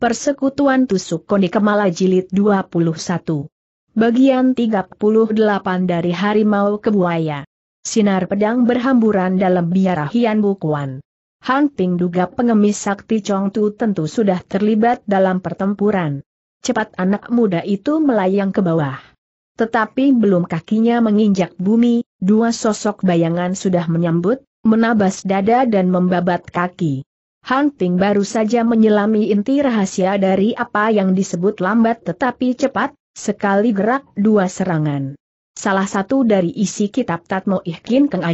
Persekutuan Tusuk Koni Kemala Jilid 21. Bagian 38 dari Harimau Kebuaya. Sinar pedang berhamburan dalam biara Hian Bukuan. Han Ping duga pengemis sakti Chong Tu tentu sudah terlibat dalam pertempuran. Cepat anak muda itu melayang ke bawah. Tetapi belum kakinya menginjak bumi, dua sosok bayangan sudah menyambut, menabas dada dan membabat kaki. Hunting baru saja menyelami inti rahasia dari apa yang disebut lambat tetapi cepat, sekali gerak dua serangan. Salah satu dari isi kitab Tatmo Ihkin Keng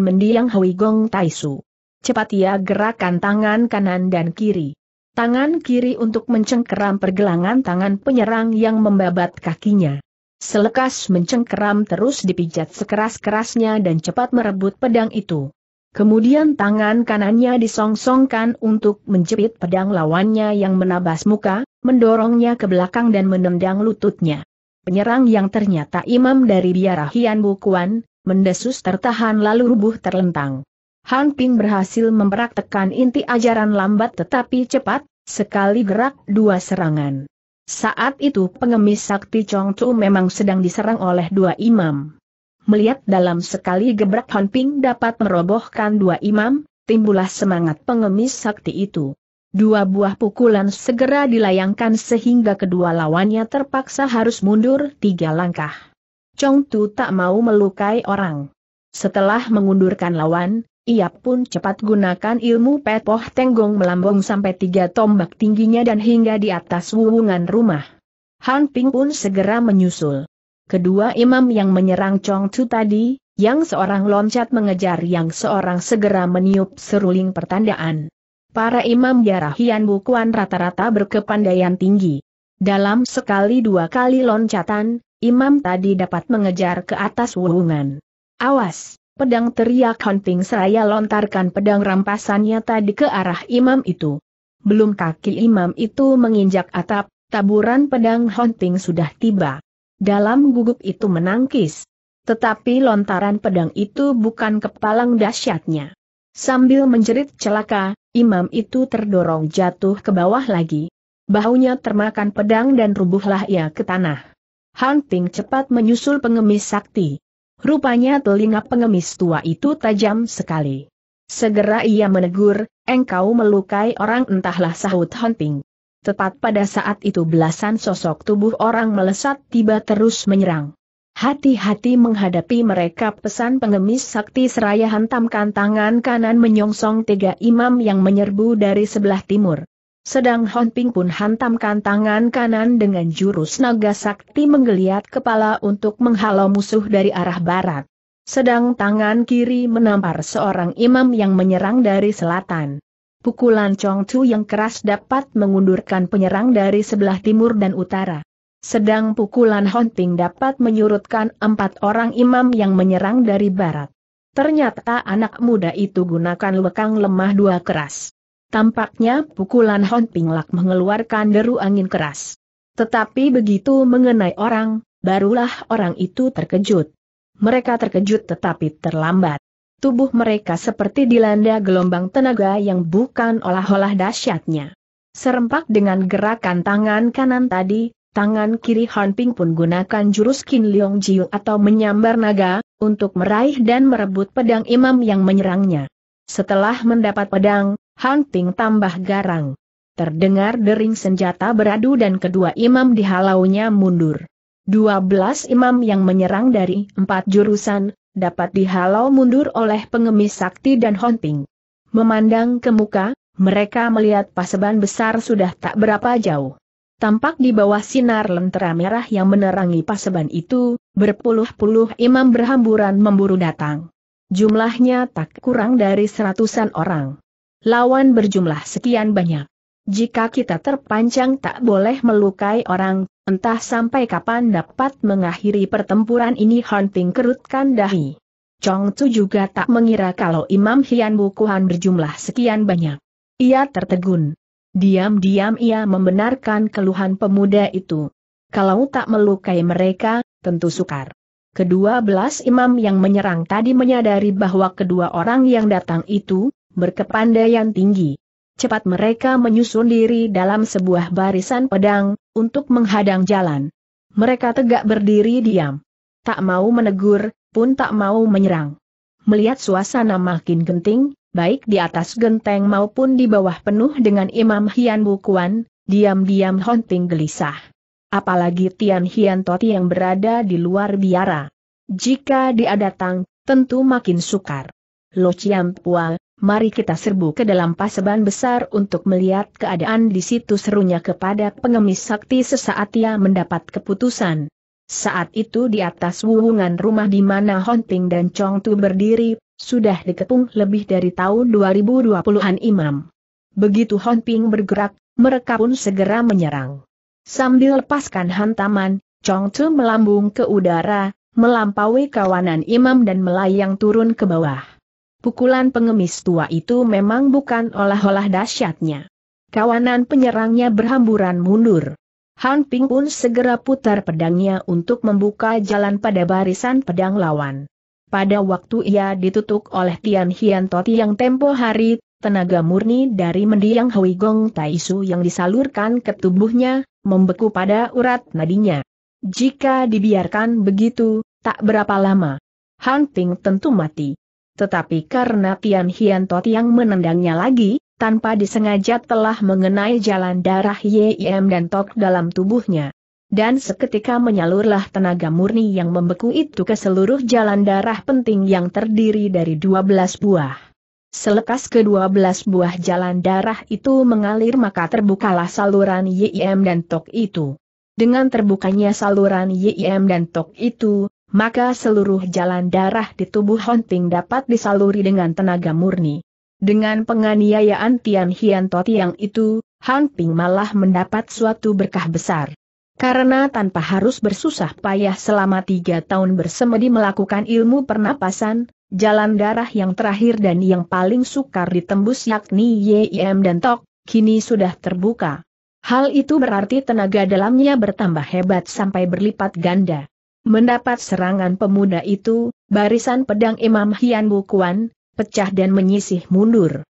mendiang Hui Gong Taisu. Cepat ia gerakan tangan kanan dan kiri. Tangan kiri untuk mencengkeram pergelangan tangan penyerang yang membabat kakinya. Selekas mencengkeram terus dipijat sekeras-kerasnya dan cepat merebut pedang itu. Kemudian tangan kanannya disongsongkan untuk menjepit pedang lawannya yang menabas muka, mendorongnya ke belakang dan menendang lututnya. Penyerang yang ternyata imam dari biara Hian Bukuan, mendesus tertahan lalu rubuh terlentang. Han Ping berhasil mempraktekan inti ajaran lambat tetapi cepat, sekali gerak dua serangan. Saat itu pengemis sakti Chong Chu memang sedang diserang oleh dua imam melihat dalam sekali gebrak Honping dapat merobohkan dua imam, timbullah semangat pengemis sakti itu. Dua buah pukulan segera dilayangkan sehingga kedua lawannya terpaksa harus mundur tiga langkah. Chong Tu tak mau melukai orang. Setelah mengundurkan lawan, ia pun cepat gunakan ilmu petoh tenggong melambung sampai tiga tombak tingginya dan hingga di atas wuwungan rumah. Han Ping pun segera menyusul. Kedua imam yang menyerang Chong Chu tadi, yang seorang loncat mengejar yang seorang segera meniup seruling pertandaan. Para imam darah Hian Bukuan rata-rata berkepandaian tinggi. Dalam sekali dua kali loncatan, imam tadi dapat mengejar ke atas wuhungan. Awas! Pedang teriak hunting seraya lontarkan pedang rampasannya tadi ke arah imam itu. Belum kaki imam itu menginjak atap, taburan pedang hunting sudah tiba dalam gugup itu menangkis. Tetapi lontaran pedang itu bukan kepalang dahsyatnya. Sambil menjerit celaka, imam itu terdorong jatuh ke bawah lagi. Bahunya termakan pedang dan rubuhlah ia ke tanah. Han Ping cepat menyusul pengemis sakti. Rupanya telinga pengemis tua itu tajam sekali. Segera ia menegur, engkau melukai orang entahlah sahut Han Ping. Tepat pada saat itu belasan sosok tubuh orang melesat tiba terus menyerang. Hati-hati menghadapi mereka pesan pengemis sakti seraya hantamkan tangan kanan menyongsong tiga imam yang menyerbu dari sebelah timur. Sedang Ping pun hantamkan tangan kanan dengan jurus naga sakti menggeliat kepala untuk menghalau musuh dari arah barat. Sedang tangan kiri menampar seorang imam yang menyerang dari selatan. Pukulan Chong Chu yang keras dapat mengundurkan penyerang dari sebelah timur dan utara. Sedang pukulan Ping dapat menyurutkan empat orang imam yang menyerang dari barat. Ternyata anak muda itu gunakan lekang lemah dua keras. Tampaknya pukulan Hunting lak mengeluarkan deru angin keras. Tetapi begitu mengenai orang, barulah orang itu terkejut. Mereka terkejut tetapi terlambat tubuh mereka seperti dilanda gelombang tenaga yang bukan olah-olah dahsyatnya. Serempak dengan gerakan tangan kanan tadi, tangan kiri Han Ping pun gunakan jurus Qin Leong Jiu atau menyambar naga, untuk meraih dan merebut pedang imam yang menyerangnya. Setelah mendapat pedang, Han Ping tambah garang. Terdengar dering senjata beradu dan kedua imam dihalaunya mundur. 12 imam yang menyerang dari empat jurusan, dapat dihalau mundur oleh pengemis sakti dan honting. Memandang ke muka, mereka melihat paseban besar sudah tak berapa jauh. Tampak di bawah sinar lentera merah yang menerangi paseban itu, berpuluh-puluh imam berhamburan memburu datang. Jumlahnya tak kurang dari seratusan orang. Lawan berjumlah sekian banyak. Jika kita terpanjang tak boleh melukai orang, entah sampai kapan dapat mengakhiri pertempuran ini Hunting kerutkan dahi. Chong Tzu juga tak mengira kalau Imam Hian Bukuhan berjumlah sekian banyak. Ia tertegun. Diam-diam ia membenarkan keluhan pemuda itu. Kalau tak melukai mereka, tentu sukar. Kedua belas imam yang menyerang tadi menyadari bahwa kedua orang yang datang itu, berkepandaian tinggi cepat mereka menyusun diri dalam sebuah barisan pedang, untuk menghadang jalan. Mereka tegak berdiri diam. Tak mau menegur, pun tak mau menyerang. Melihat suasana makin genting, baik di atas genteng maupun di bawah penuh dengan Imam Hian Bukuan, diam-diam Honting gelisah. Apalagi Tian Hian Toti yang berada di luar biara. Jika dia datang, tentu makin sukar. Lo Chiam Pual, mari kita serbu ke dalam paseban besar untuk melihat keadaan di situ serunya kepada pengemis sakti sesaat ia mendapat keputusan. Saat itu di atas wuwungan rumah di mana Honting dan Chong Tu berdiri, sudah dikepung lebih dari tahun 2020-an imam. Begitu Ping bergerak, mereka pun segera menyerang. Sambil lepaskan hantaman, Chong Tu melambung ke udara, melampaui kawanan imam dan melayang turun ke bawah. Pukulan pengemis tua itu memang bukan olah-olah dahsyatnya. Kawanan penyerangnya berhamburan mundur. Han Ping pun segera putar pedangnya untuk membuka jalan pada barisan pedang lawan. Pada waktu ia ditutup oleh Tian Hian Toti yang tempo hari, tenaga murni dari mendiang Hui Gong Tai yang disalurkan ke tubuhnya, membeku pada urat nadinya. Jika dibiarkan begitu, tak berapa lama, Han Ping tentu mati. Tetapi karena Tian Hian Tot yang menendangnya lagi, tanpa disengaja telah mengenai jalan darah Yim dan Tok dalam tubuhnya. Dan seketika menyalurlah tenaga murni yang membeku itu ke seluruh jalan darah penting yang terdiri dari 12 buah. Selekas ke-12 buah jalan darah itu mengalir maka terbukalah saluran Yim dan Tok itu. Dengan terbukanya saluran Yim dan Tok itu, maka seluruh jalan darah di tubuh Honting dapat disaluri dengan tenaga murni. Dengan penganiayaan Tian Hian yang itu, Han Ping malah mendapat suatu berkah besar. Karena tanpa harus bersusah payah selama tiga tahun bersemedi melakukan ilmu pernapasan, jalan darah yang terakhir dan yang paling sukar ditembus yakni YIM dan Tok, kini sudah terbuka. Hal itu berarti tenaga dalamnya bertambah hebat sampai berlipat ganda. Mendapat serangan pemuda itu, barisan pedang Imam Hian Bukuan, pecah dan menyisih mundur.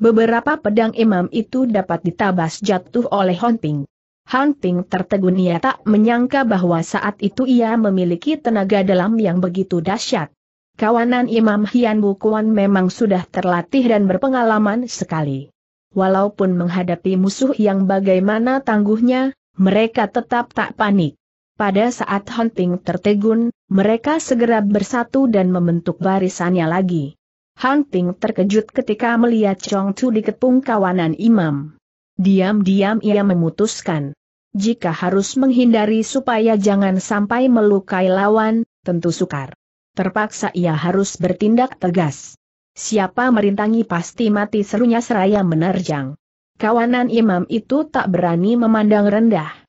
Beberapa pedang imam itu dapat ditabas jatuh oleh Hunting. Hunting tertegun ia tak menyangka bahwa saat itu ia memiliki tenaga dalam yang begitu dahsyat. Kawanan Imam Hian Bukuan memang sudah terlatih dan berpengalaman sekali. Walaupun menghadapi musuh yang bagaimana tangguhnya, mereka tetap tak panik. Pada saat Hunting tertegun, mereka segera bersatu dan membentuk barisannya lagi. Hunting terkejut ketika melihat Chong Chu dikepung kawanan imam. Diam-diam ia memutuskan. Jika harus menghindari supaya jangan sampai melukai lawan, tentu sukar. Terpaksa ia harus bertindak tegas. Siapa merintangi pasti mati serunya seraya menerjang. Kawanan imam itu tak berani memandang rendah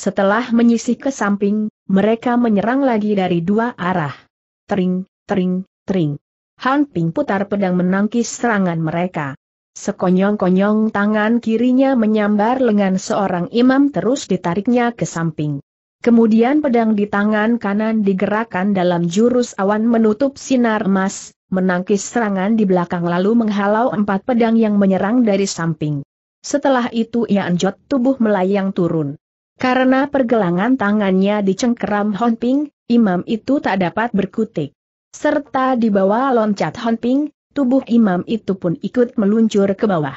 setelah menyisih ke samping, mereka menyerang lagi dari dua arah. Tering, tering, tering. Han Ping putar pedang menangkis serangan mereka. Sekonyong-konyong tangan kirinya menyambar lengan seorang imam terus ditariknya ke samping. Kemudian pedang di tangan kanan digerakkan dalam jurus awan menutup sinar emas, menangkis serangan di belakang lalu menghalau empat pedang yang menyerang dari samping. Setelah itu ia anjot tubuh melayang turun. Karena pergelangan tangannya dicengkeram Honping, imam itu tak dapat berkutik. Serta di bawah loncat Honping, tubuh imam itu pun ikut meluncur ke bawah.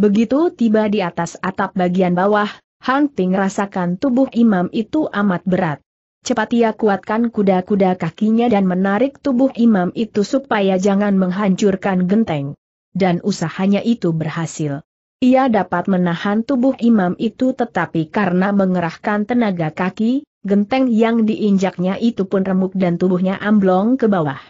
Begitu tiba di atas atap bagian bawah, Honping rasakan tubuh imam itu amat berat. Cepat ia kuatkan kuda-kuda kakinya dan menarik tubuh imam itu supaya jangan menghancurkan genteng. Dan usahanya itu berhasil. Ia dapat menahan tubuh imam itu tetapi karena mengerahkan tenaga kaki, genteng yang diinjaknya itu pun remuk dan tubuhnya amblong ke bawah.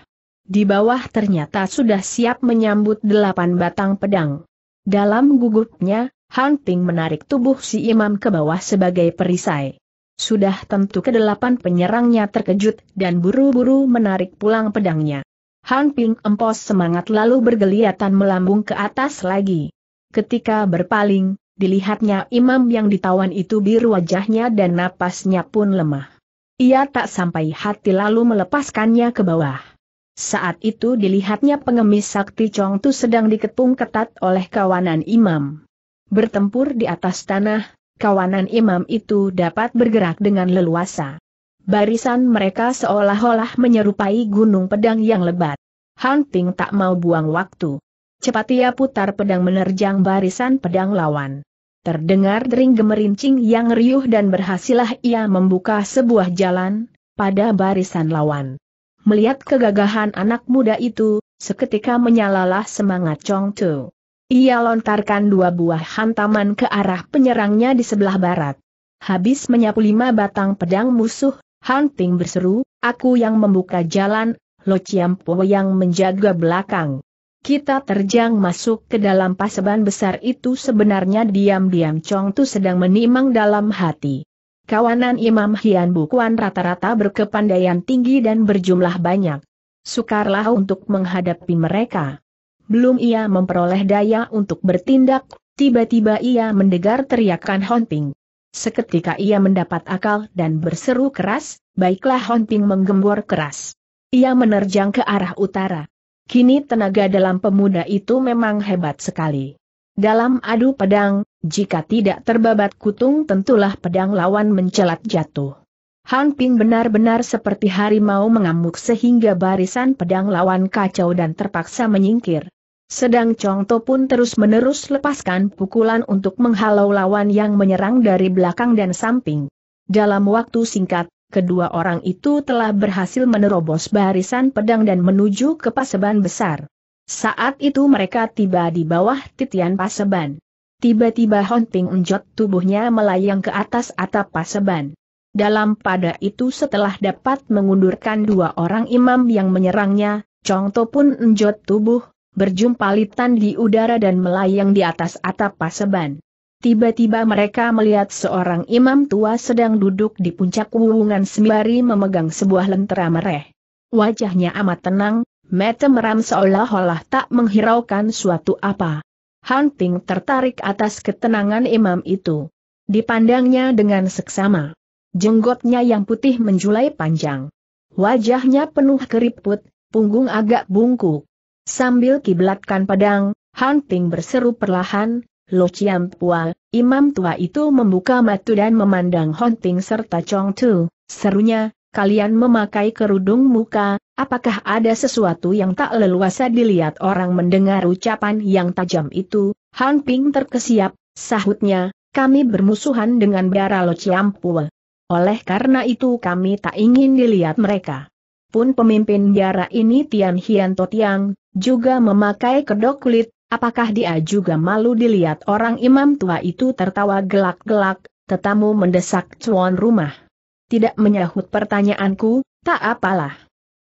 Di bawah ternyata sudah siap menyambut delapan batang pedang. Dalam gugupnya, Han Ping menarik tubuh si imam ke bawah sebagai perisai. Sudah tentu kedelapan penyerangnya terkejut dan buru-buru menarik pulang pedangnya. Han Ping empos semangat lalu bergeliatan melambung ke atas lagi. Ketika berpaling, dilihatnya imam yang ditawan itu biru wajahnya dan napasnya pun lemah. Ia tak sampai hati lalu melepaskannya ke bawah. Saat itu dilihatnya pengemis sakti Chong Tu sedang dikepung ketat oleh kawanan imam. Bertempur di atas tanah, kawanan imam itu dapat bergerak dengan leluasa. Barisan mereka seolah-olah menyerupai gunung pedang yang lebat. Hunting tak mau buang waktu. Cepat ia putar pedang menerjang barisan pedang lawan. Terdengar dering gemerincing yang riuh dan berhasillah ia membuka sebuah jalan, pada barisan lawan. Melihat kegagahan anak muda itu, seketika menyalalah semangat Chong Tu. Ia lontarkan dua buah hantaman ke arah penyerangnya di sebelah barat. Habis menyapu lima batang pedang musuh, Hunting berseru, aku yang membuka jalan, Lo Chiam yang menjaga belakang. Kita terjang masuk ke dalam paseban besar itu sebenarnya diam-diam Chong Tu sedang menimang dalam hati. Kawanan Imam Hian Bukuan rata-rata berkepandaian tinggi dan berjumlah banyak. Sukarlah untuk menghadapi mereka. Belum ia memperoleh daya untuk bertindak, tiba-tiba ia mendengar teriakan Honping. Seketika ia mendapat akal dan berseru keras, baiklah Honping menggembor keras. Ia menerjang ke arah utara. Kini tenaga dalam pemuda itu memang hebat sekali. Dalam adu pedang, jika tidak terbabat kutung tentulah pedang lawan mencelat jatuh. Han Ping benar-benar seperti harimau mengamuk sehingga barisan pedang lawan kacau dan terpaksa menyingkir. Sedang Chong To pun terus-menerus lepaskan pukulan untuk menghalau lawan yang menyerang dari belakang dan samping. Dalam waktu singkat, kedua orang itu telah berhasil menerobos barisan pedang dan menuju ke paseban besar. Saat itu mereka tiba di bawah titian paseban. Tiba-tiba Ping Unjot tubuhnya melayang ke atas atap paseban. Dalam pada itu setelah dapat mengundurkan dua orang imam yang menyerangnya, To pun enjot tubuh, berjumpalitan di udara dan melayang di atas atap paseban. Tiba-tiba mereka melihat seorang imam tua sedang duduk di puncak wuwungan sembari memegang sebuah lentera mereh. Wajahnya amat tenang, mata meram seolah-olah tak menghiraukan suatu apa. Hunting tertarik atas ketenangan imam itu. Dipandangnya dengan seksama. Jenggotnya yang putih menjulai panjang. Wajahnya penuh keriput, punggung agak bungkuk. Sambil kiblatkan pedang, Hunting berseru perlahan, Lo Chiam Pua, imam tua itu membuka mata dan memandang Hon Ting serta Chong Tu, serunya, kalian memakai kerudung muka, apakah ada sesuatu yang tak leluasa dilihat orang mendengar ucapan yang tajam itu? Han Ping terkesiap, sahutnya, kami bermusuhan dengan Bara Lo Chiam Pua. Oleh karena itu kami tak ingin dilihat mereka. Pun pemimpin biara ini Tian Hian Totiang, juga memakai kedok kulit, Apakah dia juga malu dilihat orang imam tua itu tertawa gelak-gelak, tetamu mendesak cuan rumah? Tidak menyahut pertanyaanku, tak apalah.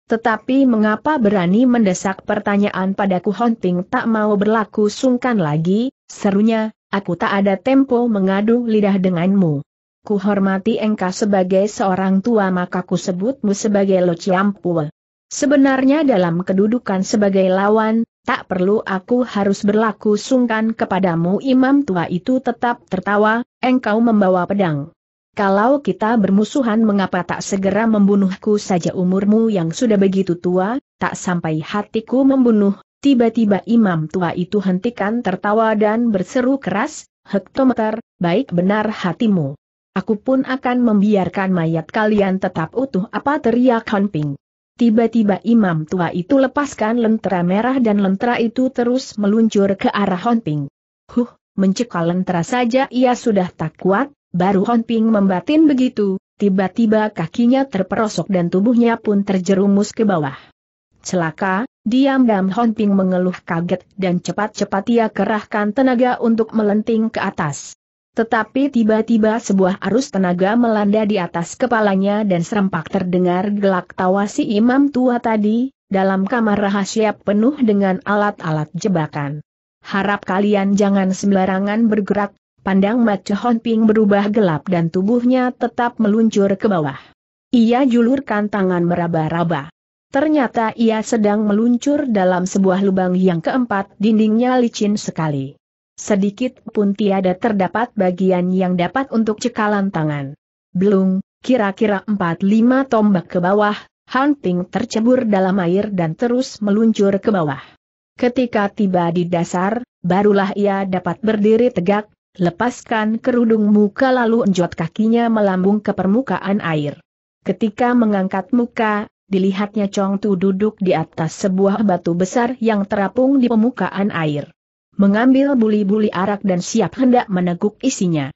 Tetapi mengapa berani mendesak pertanyaan padaku Hunting tak mau berlaku sungkan lagi, serunya, aku tak ada tempo mengadu lidah denganmu. Ku hormati engkau sebagai seorang tua maka ku sebutmu sebagai lociampul. Sebenarnya dalam kedudukan sebagai lawan, Tak perlu aku harus berlaku sungkan kepadamu imam tua itu tetap tertawa, engkau membawa pedang. Kalau kita bermusuhan mengapa tak segera membunuhku saja umurmu yang sudah begitu tua, tak sampai hatiku membunuh, tiba-tiba imam tua itu hentikan tertawa dan berseru keras, hektometer, baik benar hatimu. Aku pun akan membiarkan mayat kalian tetap utuh apa teriak Ping? Tiba-tiba imam tua itu lepaskan lentera merah dan lentera itu terus meluncur ke arah Honping. Huh, mencekal lentera saja ia sudah tak kuat, baru Honping membatin begitu, tiba-tiba kakinya terperosok dan tubuhnya pun terjerumus ke bawah. Celaka, diam-diam Honping mengeluh kaget dan cepat-cepat ia kerahkan tenaga untuk melenting ke atas. Tetapi tiba-tiba sebuah arus tenaga melanda di atas kepalanya dan serempak terdengar gelak tawa si imam tua tadi, dalam kamar rahasia penuh dengan alat-alat jebakan. Harap kalian jangan sembarangan bergerak, pandang Hon Honping berubah gelap dan tubuhnya tetap meluncur ke bawah. Ia julurkan tangan meraba-raba. Ternyata ia sedang meluncur dalam sebuah lubang yang keempat dindingnya licin sekali. Sedikit pun tiada terdapat bagian yang dapat untuk cekalan tangan. Belum, kira-kira 4-5 tombak ke bawah, Hunting tercebur dalam air dan terus meluncur ke bawah. Ketika tiba di dasar, barulah ia dapat berdiri tegak, lepaskan kerudung muka lalu enjot kakinya melambung ke permukaan air. Ketika mengangkat muka, dilihatnya Chong Tu duduk di atas sebuah batu besar yang terapung di permukaan air mengambil buli-buli arak dan siap hendak meneguk isinya.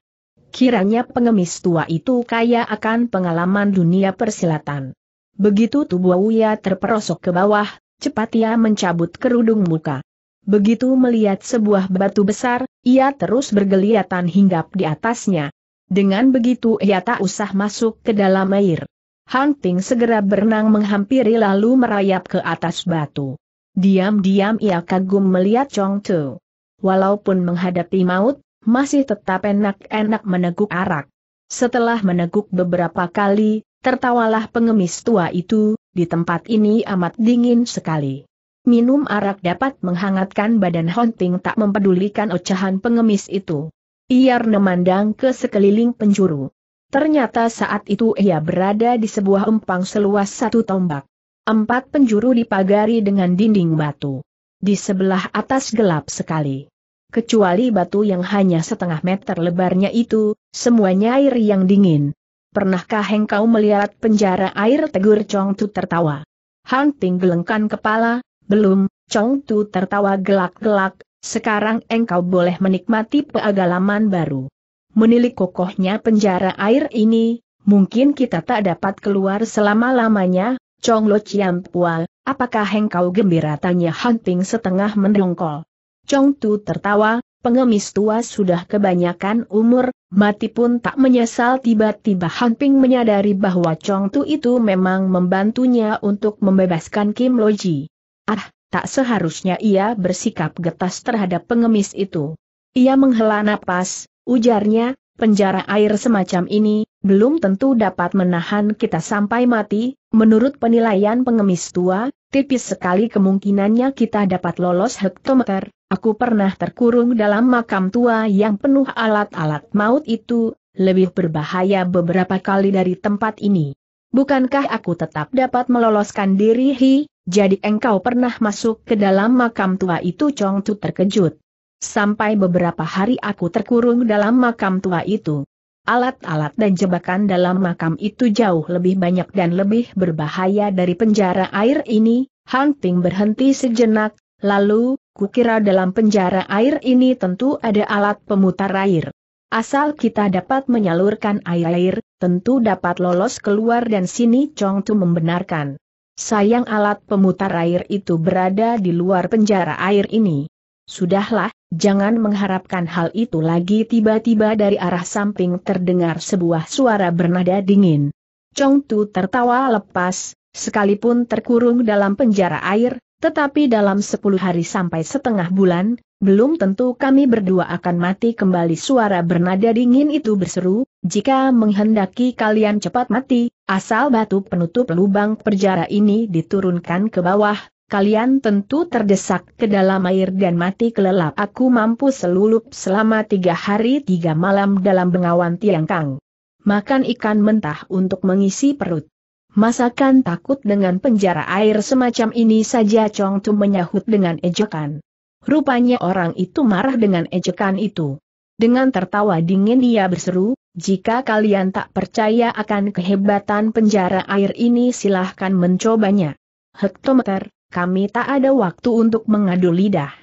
Kiranya pengemis tua itu kaya akan pengalaman dunia persilatan. Begitu tubuh Uya terperosok ke bawah, cepat ia mencabut kerudung muka. Begitu melihat sebuah batu besar, ia terus bergeliatan hinggap di atasnya. Dengan begitu ia tak usah masuk ke dalam air. Hunting segera berenang menghampiri lalu merayap ke atas batu. Diam-diam ia kagum melihat Chong Tu walaupun menghadapi maut, masih tetap enak-enak meneguk arak. Setelah meneguk beberapa kali, tertawalah pengemis tua itu, di tempat ini amat dingin sekali. Minum arak dapat menghangatkan badan Hunting tak mempedulikan ocehan pengemis itu. Ia memandang ke sekeliling penjuru. Ternyata saat itu ia berada di sebuah empang seluas satu tombak. Empat penjuru dipagari dengan dinding batu. Di sebelah atas gelap sekali kecuali batu yang hanya setengah meter lebarnya itu, semuanya air yang dingin. Pernahkah engkau melihat penjara air tegur Chong Tu tertawa? Han gelengkan kepala, belum, Chong Tu tertawa gelak-gelak, sekarang engkau boleh menikmati peagalaman baru. Menilik kokohnya penjara air ini, mungkin kita tak dapat keluar selama-lamanya, Chong Lo Chiam Pual, apakah engkau gembira tanya Han Ting setengah mendongkol. Chong Tu tertawa, pengemis tua sudah kebanyakan umur, mati pun tak menyesal tiba-tiba Han Ping menyadari bahwa Chong Tu itu memang membantunya untuk membebaskan Kim Loji. Ah, tak seharusnya ia bersikap getas terhadap pengemis itu. Ia menghela napas, ujarnya, penjara air semacam ini, belum tentu dapat menahan kita sampai mati, menurut penilaian pengemis tua, tipis sekali kemungkinannya kita dapat lolos hektometer, Aku pernah terkurung dalam makam tua yang penuh alat-alat maut itu, lebih berbahaya beberapa kali dari tempat ini. Bukankah aku tetap dapat meloloskan diri hi, jadi engkau pernah masuk ke dalam makam tua itu Chong Chu terkejut. Sampai beberapa hari aku terkurung dalam makam tua itu. Alat-alat dan jebakan dalam makam itu jauh lebih banyak dan lebih berbahaya dari penjara air ini. Hunting berhenti sejenak, lalu, Kukira dalam penjara air ini tentu ada alat pemutar air. Asal kita dapat menyalurkan air-air, tentu dapat lolos keluar dan sini Chong Tu membenarkan. Sayang alat pemutar air itu berada di luar penjara air ini. Sudahlah, jangan mengharapkan hal itu lagi tiba-tiba dari arah samping terdengar sebuah suara bernada dingin. Chong Tu tertawa lepas, sekalipun terkurung dalam penjara air, tetapi dalam sepuluh hari sampai setengah bulan, belum tentu kami berdua akan mati kembali suara bernada dingin itu berseru, jika menghendaki kalian cepat mati, asal batu penutup lubang perjara ini diturunkan ke bawah, kalian tentu terdesak ke dalam air dan mati kelelap. Aku mampu selulup selama tiga hari tiga malam dalam bengawan tiang kang. Makan ikan mentah untuk mengisi perut. Masakan takut dengan penjara air semacam ini saja Chong Tu menyahut dengan ejekan. Rupanya orang itu marah dengan ejekan itu. Dengan tertawa dingin ia berseru, jika kalian tak percaya akan kehebatan penjara air ini silahkan mencobanya. Hektometer, kami tak ada waktu untuk mengadu lidah.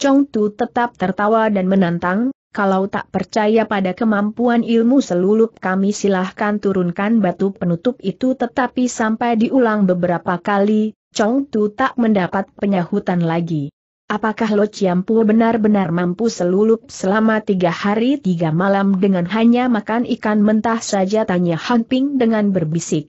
Chong Tu tetap tertawa dan menantang, kalau tak percaya pada kemampuan ilmu selulup kami silahkan turunkan batu penutup itu tetapi sampai diulang beberapa kali, Chong Tu tak mendapat penyahutan lagi. Apakah Lo Chiampu benar-benar mampu selulup selama tiga hari tiga malam dengan hanya makan ikan mentah saja tanya Han Ping dengan berbisik.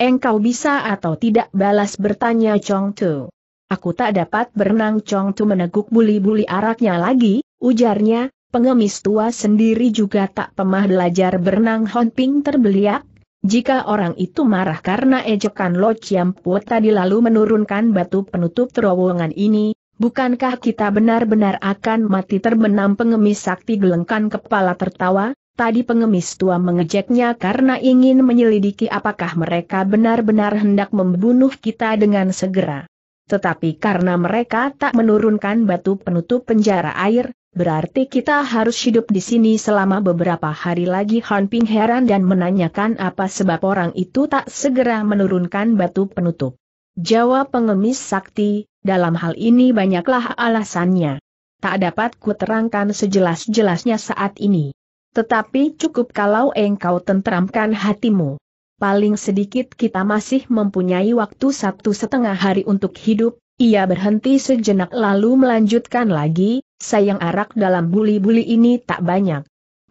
Engkau bisa atau tidak balas bertanya Chong Tu. Aku tak dapat berenang Chong Tu meneguk buli-buli araknya lagi, ujarnya, pengemis tua sendiri juga tak pemah belajar berenang Honping terbeliak, jika orang itu marah karena ejekan Lo Chiampo tadi lalu menurunkan batu penutup terowongan ini, bukankah kita benar-benar akan mati terbenam pengemis sakti gelengkan kepala tertawa? Tadi pengemis tua mengejeknya karena ingin menyelidiki apakah mereka benar-benar hendak membunuh kita dengan segera. Tetapi karena mereka tak menurunkan batu penutup penjara air, Berarti kita harus hidup di sini selama beberapa hari lagi Han Ping heran dan menanyakan apa sebab orang itu tak segera menurunkan batu penutup. Jawab pengemis sakti, dalam hal ini banyaklah alasannya. Tak dapat kuterangkan sejelas-jelasnya saat ini. Tetapi cukup kalau engkau tentramkan hatimu. Paling sedikit kita masih mempunyai waktu satu setengah hari untuk hidup, ia berhenti sejenak lalu melanjutkan lagi, sayang arak dalam buli-buli ini tak banyak.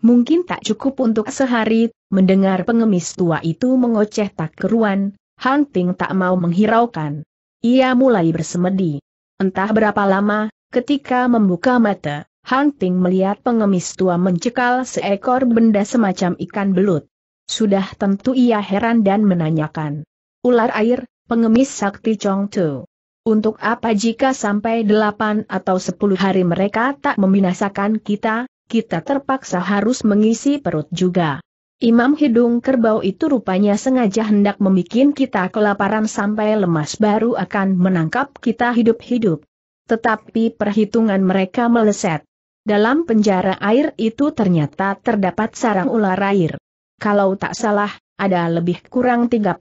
Mungkin tak cukup untuk sehari, mendengar pengemis tua itu mengoceh tak keruan, Hunting tak mau menghiraukan. Ia mulai bersemedi. Entah berapa lama, ketika membuka mata, Hunting melihat pengemis tua mencekal seekor benda semacam ikan belut. Sudah tentu ia heran dan menanyakan. Ular air, pengemis sakti Chong Tu. Untuk apa jika sampai delapan atau sepuluh hari mereka tak membinasakan kita, kita terpaksa harus mengisi perut juga. Imam hidung kerbau itu rupanya sengaja hendak membuat kita kelaparan sampai lemas baru akan menangkap kita hidup-hidup. Tetapi perhitungan mereka meleset. Dalam penjara air itu ternyata terdapat sarang ular air. Kalau tak salah, ada lebih kurang 32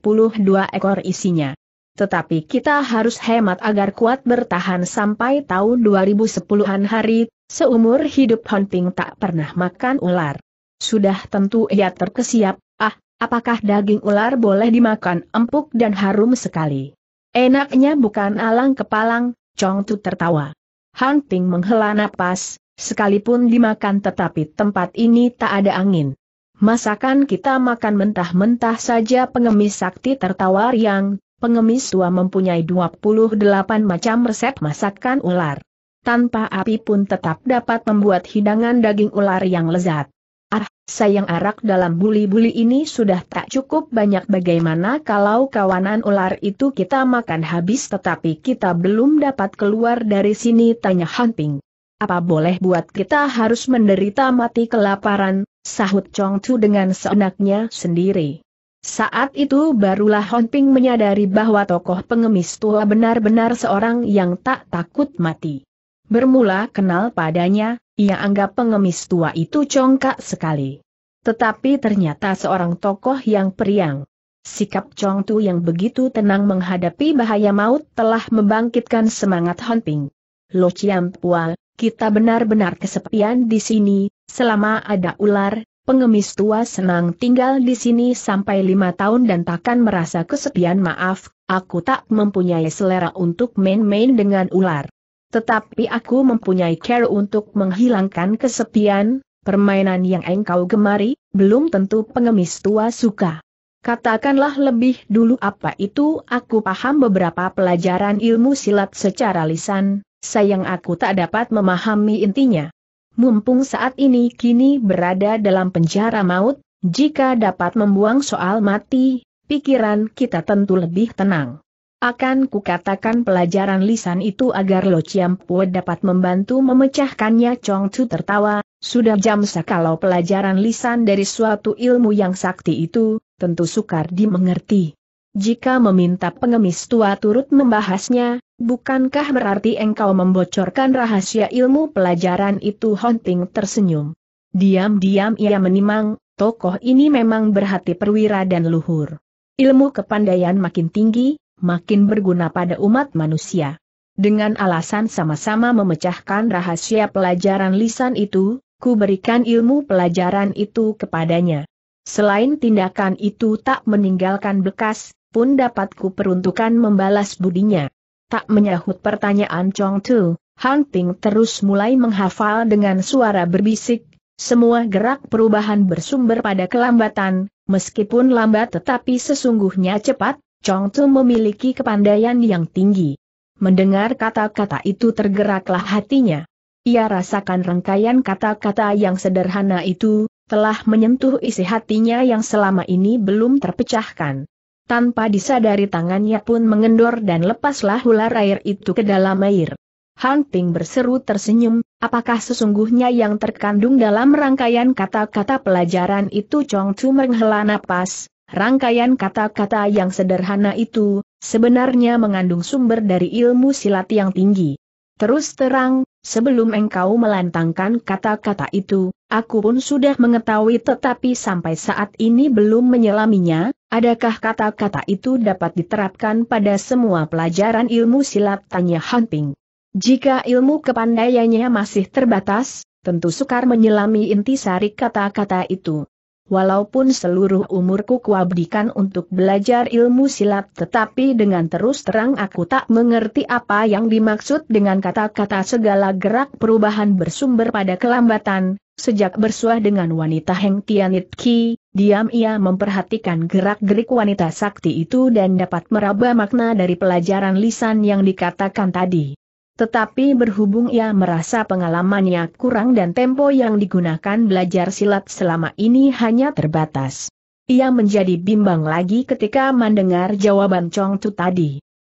ekor isinya tetapi kita harus hemat agar kuat bertahan sampai tahun 2010-an hari, seumur hidup Hunting tak pernah makan ular. Sudah tentu ia terkesiap, ah, apakah daging ular boleh dimakan empuk dan harum sekali. Enaknya bukan alang kepalang, Chong Tu tertawa. Hunting menghela napas, sekalipun dimakan tetapi tempat ini tak ada angin. Masakan kita makan mentah-mentah saja pengemis sakti tertawa riang, pengemis tua mempunyai 28 macam resep masakan ular. Tanpa api pun tetap dapat membuat hidangan daging ular yang lezat. Ah, sayang arak dalam buli-buli ini sudah tak cukup banyak bagaimana kalau kawanan ular itu kita makan habis tetapi kita belum dapat keluar dari sini tanya Hanping. Apa boleh buat kita harus menderita mati kelaparan, sahut Chong Chu dengan seenaknya sendiri. Saat itu barulah Ping menyadari bahwa tokoh pengemis tua benar-benar seorang yang tak takut mati. Bermula kenal padanya, ia anggap pengemis tua itu congkak sekali. Tetapi ternyata seorang tokoh yang periang. Sikap Chong Tu yang begitu tenang menghadapi bahaya maut telah membangkitkan semangat Ping. Lo Chiam Pua, kita benar-benar kesepian di sini, selama ada ular, Pengemis tua senang tinggal di sini sampai lima tahun dan takkan merasa kesepian maaf, aku tak mempunyai selera untuk main-main dengan ular. Tetapi aku mempunyai care untuk menghilangkan kesepian, permainan yang engkau gemari, belum tentu pengemis tua suka. Katakanlah lebih dulu apa itu aku paham beberapa pelajaran ilmu silat secara lisan, sayang aku tak dapat memahami intinya. Mumpung saat ini kini berada dalam penjara maut, jika dapat membuang soal mati, pikiran kita tentu lebih tenang. Akan kukatakan pelajaran lisan itu agar Lo Pue dapat membantu memecahkannya Chong Chu tertawa, sudah jam kalau pelajaran lisan dari suatu ilmu yang sakti itu, tentu sukar dimengerti. Jika meminta pengemis tua turut membahasnya, Bukankah berarti engkau membocorkan rahasia ilmu pelajaran itu Hunting tersenyum. Diam-diam ia menimang, tokoh ini memang berhati perwira dan luhur. Ilmu kepandaian makin tinggi, makin berguna pada umat manusia. Dengan alasan sama-sama memecahkan rahasia pelajaran lisan itu, ku berikan ilmu pelajaran itu kepadanya. Selain tindakan itu tak meninggalkan bekas, pun dapat ku peruntukan membalas budinya. Tak menyahut pertanyaan Chong Tu, Han Ping terus mulai menghafal dengan suara berbisik, semua gerak perubahan bersumber pada kelambatan, meskipun lambat tetapi sesungguhnya cepat, Chong Tu memiliki kepandaian yang tinggi. Mendengar kata-kata itu tergeraklah hatinya. Ia rasakan rangkaian kata-kata yang sederhana itu, telah menyentuh isi hatinya yang selama ini belum terpecahkan tanpa disadari tangannya pun mengendor dan lepaslah ular air itu ke dalam air. Hunting berseru tersenyum, apakah sesungguhnya yang terkandung dalam rangkaian kata-kata pelajaran itu Chong Chu menghela napas, rangkaian kata-kata yang sederhana itu, sebenarnya mengandung sumber dari ilmu silat yang tinggi. Terus terang, sebelum engkau melantangkan kata-kata itu, aku pun sudah mengetahui tetapi sampai saat ini belum menyelaminya, adakah kata-kata itu dapat diterapkan pada semua pelajaran ilmu silat tanya Hanping. Jika ilmu kepandaiannya masih terbatas, tentu sukar menyelami intisari kata-kata itu. Walaupun seluruh umurku kuabdikan untuk belajar ilmu silat tetapi dengan terus terang aku tak mengerti apa yang dimaksud dengan kata-kata segala gerak perubahan bersumber pada kelambatan, sejak bersuah dengan wanita Heng Tianit Ki, diam ia memperhatikan gerak-gerik wanita sakti itu dan dapat meraba makna dari pelajaran lisan yang dikatakan tadi. Tetapi berhubung ia merasa pengalamannya kurang dan tempo yang digunakan belajar silat selama ini hanya terbatas. Ia menjadi bimbang lagi ketika mendengar jawaban Chong Tu tadi.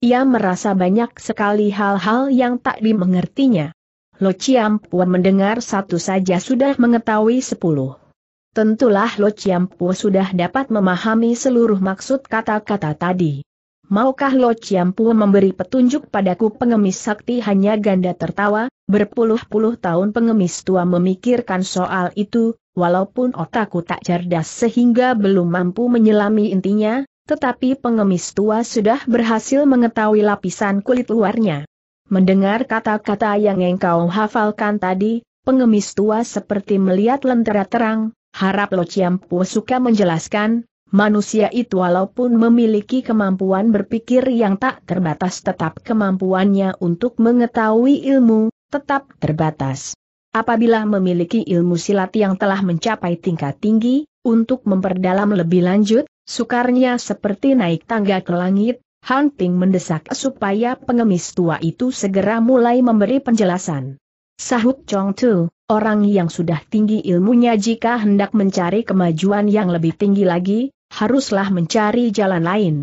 Ia merasa banyak sekali hal-hal yang tak dimengertinya. Lo Chiam Puan mendengar satu saja sudah mengetahui sepuluh. Tentulah Lo Chiam Puan sudah dapat memahami seluruh maksud kata-kata tadi. Maukah Lo Ciampu memberi petunjuk padaku pengemis sakti hanya ganda tertawa, berpuluh-puluh tahun pengemis tua memikirkan soal itu, walaupun otakku tak cerdas sehingga belum mampu menyelami intinya, tetapi pengemis tua sudah berhasil mengetahui lapisan kulit luarnya. Mendengar kata-kata yang engkau hafalkan tadi, pengemis tua seperti melihat lentera terang, harap Lo Ciampu suka menjelaskan, Manusia itu walaupun memiliki kemampuan berpikir yang tak terbatas tetap kemampuannya untuk mengetahui ilmu, tetap terbatas. Apabila memiliki ilmu silat yang telah mencapai tingkat tinggi, untuk memperdalam lebih lanjut, sukarnya seperti naik tangga ke langit, Hunting mendesak supaya pengemis tua itu segera mulai memberi penjelasan. Sahut Chong Tu, orang yang sudah tinggi ilmunya jika hendak mencari kemajuan yang lebih tinggi lagi, haruslah mencari jalan lain.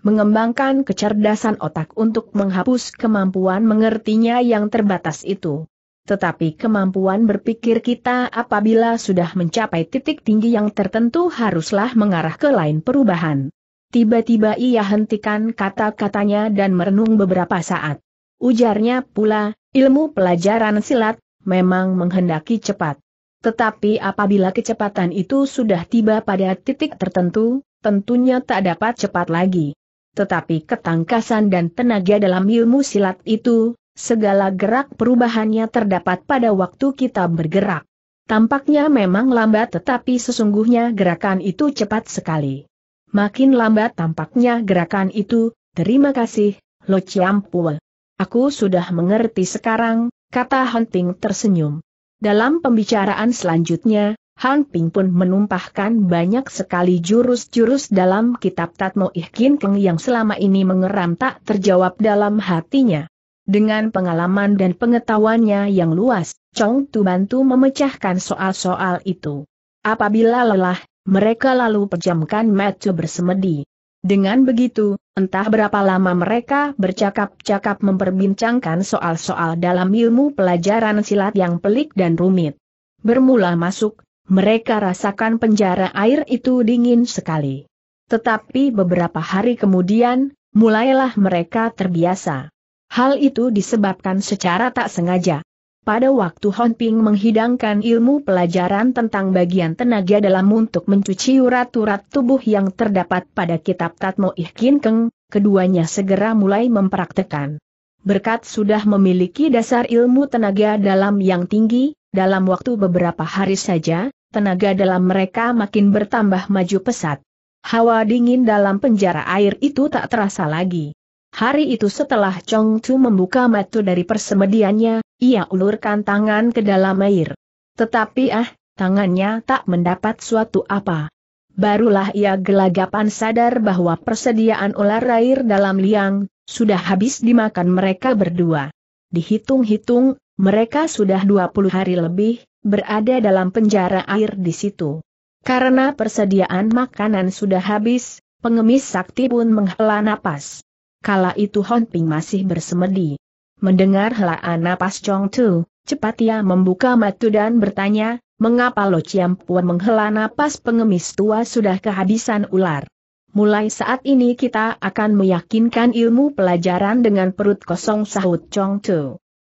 Mengembangkan kecerdasan otak untuk menghapus kemampuan mengertinya yang terbatas itu. Tetapi kemampuan berpikir kita apabila sudah mencapai titik tinggi yang tertentu haruslah mengarah ke lain perubahan. Tiba-tiba ia hentikan kata-katanya dan merenung beberapa saat. Ujarnya pula, ilmu pelajaran silat, memang menghendaki cepat. Tetapi apabila kecepatan itu sudah tiba pada titik tertentu, tentunya tak dapat cepat lagi. Tetapi ketangkasan dan tenaga dalam ilmu silat itu, segala gerak perubahannya terdapat pada waktu kita bergerak. Tampaknya memang lambat tetapi sesungguhnya gerakan itu cepat sekali. Makin lambat tampaknya gerakan itu, terima kasih, Lo Ciampul. Aku sudah mengerti sekarang, kata Hunting tersenyum. Dalam pembicaraan selanjutnya, Han Ping pun menumpahkan banyak sekali jurus-jurus dalam kitab Tatmo Ikhinkeng Keng yang selama ini mengeram tak terjawab dalam hatinya. Dengan pengalaman dan pengetahuannya yang luas, Chong Tu bantu memecahkan soal-soal itu. Apabila lelah, mereka lalu pejamkan mata bersemedi. Dengan begitu, entah berapa lama mereka bercakap-cakap memperbincangkan soal-soal dalam ilmu pelajaran silat yang pelik dan rumit. Bermula masuk, mereka rasakan penjara air itu dingin sekali. Tetapi beberapa hari kemudian, mulailah mereka terbiasa. Hal itu disebabkan secara tak sengaja. Pada waktu Hon Ping menghidangkan ilmu pelajaran tentang bagian tenaga dalam untuk mencuci urat-urat tubuh yang terdapat pada kitab Tatmo Ihkin Keng, keduanya segera mulai mempraktekan. Berkat sudah memiliki dasar ilmu tenaga dalam yang tinggi, dalam waktu beberapa hari saja, tenaga dalam mereka makin bertambah maju pesat. Hawa dingin dalam penjara air itu tak terasa lagi. Hari itu setelah Chong Chu membuka mata dari persemediannya, ia ulurkan tangan ke dalam air. Tetapi ah, tangannya tak mendapat suatu apa. Barulah ia gelagapan sadar bahwa persediaan ular air dalam liang, sudah habis dimakan mereka berdua. Dihitung-hitung, mereka sudah 20 hari lebih, berada dalam penjara air di situ. Karena persediaan makanan sudah habis, pengemis sakti pun menghela napas kala itu Hon Ping masih bersemedi. Mendengar helaan napas Chong Tu, cepat ia membuka matu dan bertanya, mengapa Lo Chiam Puan menghela napas pengemis tua sudah kehabisan ular? Mulai saat ini kita akan meyakinkan ilmu pelajaran dengan perut kosong sahut Chong Tu.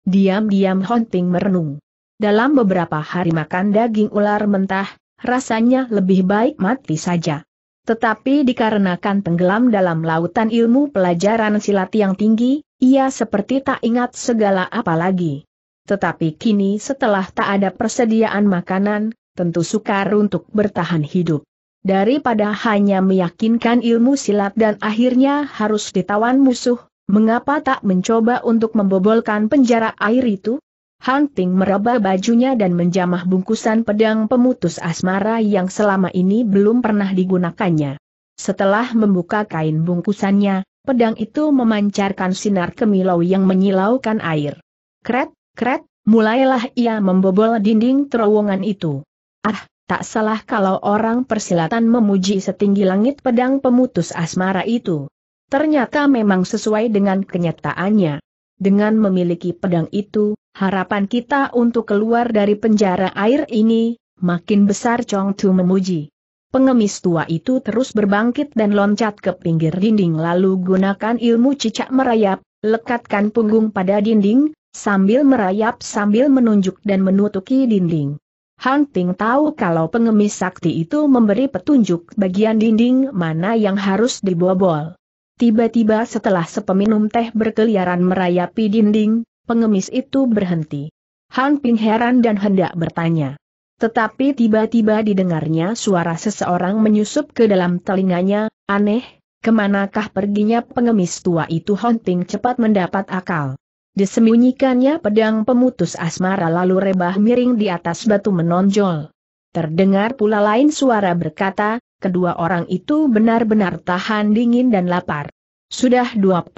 Diam-diam Hon Ping merenung. Dalam beberapa hari makan daging ular mentah, rasanya lebih baik mati saja. Tetapi dikarenakan tenggelam dalam lautan ilmu pelajaran silat yang tinggi, ia seperti tak ingat segala apa lagi. Tetapi kini setelah tak ada persediaan makanan, tentu sukar untuk bertahan hidup. Daripada hanya meyakinkan ilmu silat dan akhirnya harus ditawan musuh, mengapa tak mencoba untuk membobolkan penjara air itu? Hunting meraba bajunya dan menjamah bungkusan pedang pemutus asmara yang selama ini belum pernah digunakannya. Setelah membuka kain bungkusannya, pedang itu memancarkan sinar kemilau yang menyilaukan air. Kret, kret, mulailah ia membobol dinding terowongan itu. Ah, tak salah kalau orang persilatan memuji setinggi langit pedang pemutus asmara itu. Ternyata memang sesuai dengan kenyataannya. Dengan memiliki pedang itu, Harapan kita untuk keluar dari penjara air ini, makin besar Chong Tu memuji. Pengemis tua itu terus berbangkit dan loncat ke pinggir dinding lalu gunakan ilmu cicak merayap, lekatkan punggung pada dinding, sambil merayap sambil menunjuk dan menutuki dinding. Hunting Ting tahu kalau pengemis sakti itu memberi petunjuk bagian dinding mana yang harus dibobol. Tiba-tiba setelah sepeminum teh berkeliaran merayapi dinding, pengemis itu berhenti. Han Ping heran dan hendak bertanya. Tetapi tiba-tiba didengarnya suara seseorang menyusup ke dalam telinganya, aneh, kemanakah perginya pengemis tua itu Han Ping cepat mendapat akal. Disembunyikannya pedang pemutus asmara lalu rebah miring di atas batu menonjol. Terdengar pula lain suara berkata, kedua orang itu benar-benar tahan dingin dan lapar. Sudah 25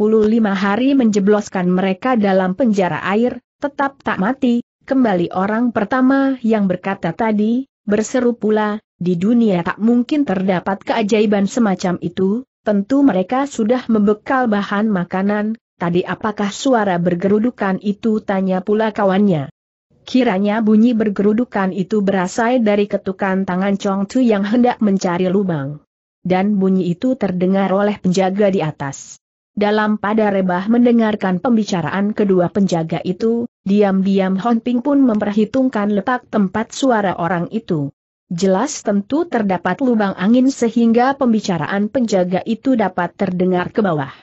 hari menjebloskan mereka dalam penjara air, tetap tak mati, kembali orang pertama yang berkata tadi, berseru pula, di dunia tak mungkin terdapat keajaiban semacam itu, tentu mereka sudah membekal bahan makanan, tadi apakah suara bergerudukan itu tanya pula kawannya. Kiranya bunyi bergerudukan itu berasal dari ketukan tangan Chong Tu yang hendak mencari lubang dan bunyi itu terdengar oleh penjaga di atas. Dalam pada rebah mendengarkan pembicaraan kedua penjaga itu, diam-diam Hon Ping pun memperhitungkan letak tempat suara orang itu. Jelas tentu terdapat lubang angin sehingga pembicaraan penjaga itu dapat terdengar ke bawah.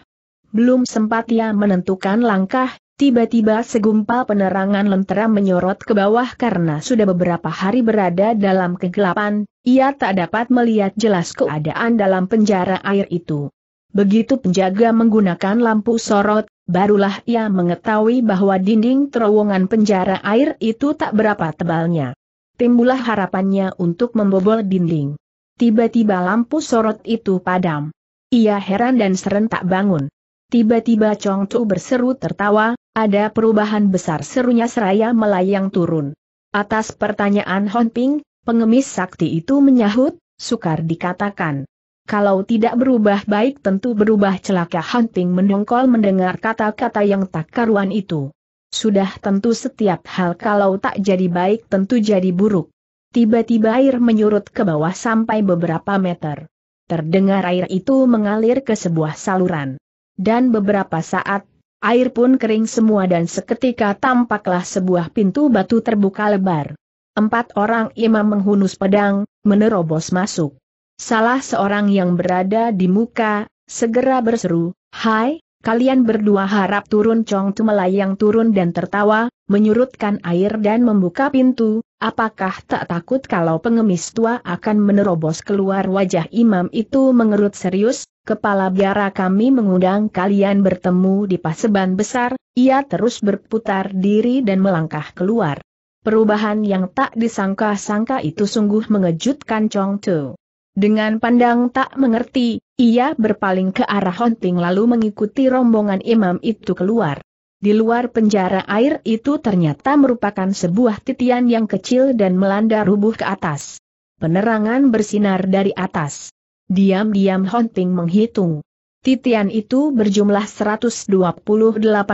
Belum sempat ia menentukan langkah, Tiba-tiba segumpal penerangan lentera menyorot ke bawah karena sudah beberapa hari berada dalam kegelapan, ia tak dapat melihat jelas keadaan dalam penjara air itu. Begitu penjaga menggunakan lampu sorot, barulah ia mengetahui bahwa dinding terowongan penjara air itu tak berapa tebalnya. Timbullah harapannya untuk membobol dinding. Tiba-tiba lampu sorot itu padam. Ia heran dan serentak bangun. Tiba-tiba Chong Chu berseru tertawa, ada perubahan besar serunya seraya melayang turun. Atas pertanyaan Honping, pengemis sakti itu menyahut, sukar dikatakan. Kalau tidak berubah baik tentu berubah celaka Hunting mendongkol mendengar kata-kata yang tak karuan itu. Sudah tentu setiap hal kalau tak jadi baik tentu jadi buruk. Tiba-tiba air menyurut ke bawah sampai beberapa meter. Terdengar air itu mengalir ke sebuah saluran. Dan beberapa saat Air pun kering semua dan seketika tampaklah sebuah pintu batu terbuka lebar. Empat orang imam menghunus pedang, menerobos masuk. Salah seorang yang berada di muka, segera berseru, Hai, kalian berdua harap turun Chong Tumelai melayang turun dan tertawa, menyurutkan air dan membuka pintu, apakah tak takut kalau pengemis tua akan menerobos keluar wajah imam itu mengerut serius, kepala biara kami mengundang kalian bertemu di paseban besar, ia terus berputar diri dan melangkah keluar. Perubahan yang tak disangka-sangka itu sungguh mengejutkan Chong Tu. Dengan pandang tak mengerti, ia berpaling ke arah Honting lalu mengikuti rombongan imam itu keluar. Di luar penjara air itu ternyata merupakan sebuah titian yang kecil dan melanda rubuh ke atas. Penerangan bersinar dari atas. Diam-diam Honting menghitung. Titian itu berjumlah 128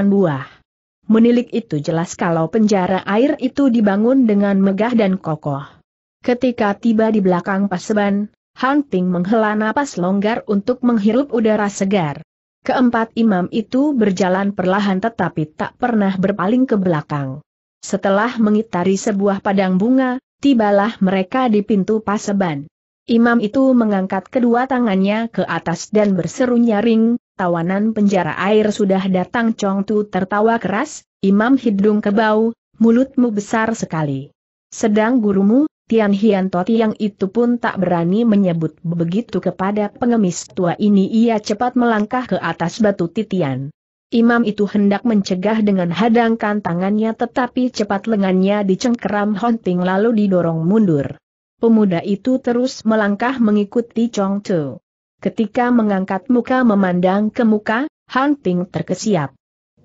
buah. Menilik itu jelas kalau penjara air itu dibangun dengan megah dan kokoh. Ketika tiba di belakang paseban, Hunting menghela napas longgar untuk menghirup udara segar. Keempat imam itu berjalan perlahan tetapi tak pernah berpaling ke belakang. Setelah mengitari sebuah padang bunga, tibalah mereka di pintu paseban. Imam itu mengangkat kedua tangannya ke atas dan berseru nyaring, tawanan penjara air sudah datang Chong Tu tertawa keras, imam hidung kebau, mulutmu besar sekali. Sedang gurumu, Tian Hian Toti yang itu pun tak berani menyebut begitu kepada pengemis tua ini ia cepat melangkah ke atas batu titian. Imam itu hendak mencegah dengan hadangkan tangannya tetapi cepat lengannya dicengkeram Honting lalu didorong mundur. Pemuda itu terus melangkah mengikuti Chong Tu. Ketika mengangkat muka memandang ke muka, Hunting terkesiap.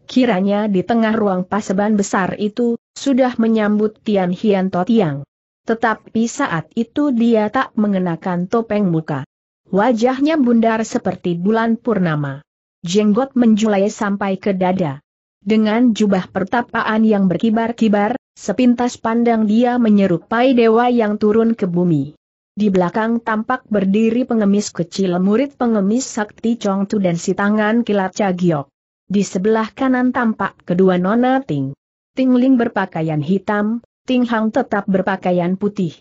Kiranya di tengah ruang paseban besar itu, sudah menyambut Tian Hian Totiang. Tetapi saat itu dia tak mengenakan topeng muka. Wajahnya bundar seperti bulan purnama. Jenggot menjulai sampai ke dada. Dengan jubah pertapaan yang berkibar-kibar, sepintas pandang dia menyerupai dewa yang turun ke bumi. Di belakang tampak berdiri pengemis kecil murid pengemis Sakti Chongtu dan si tangan kilat Cagiok. Di sebelah kanan tampak kedua nona Ting. Tingling berpakaian hitam, Ting Hang tetap berpakaian putih.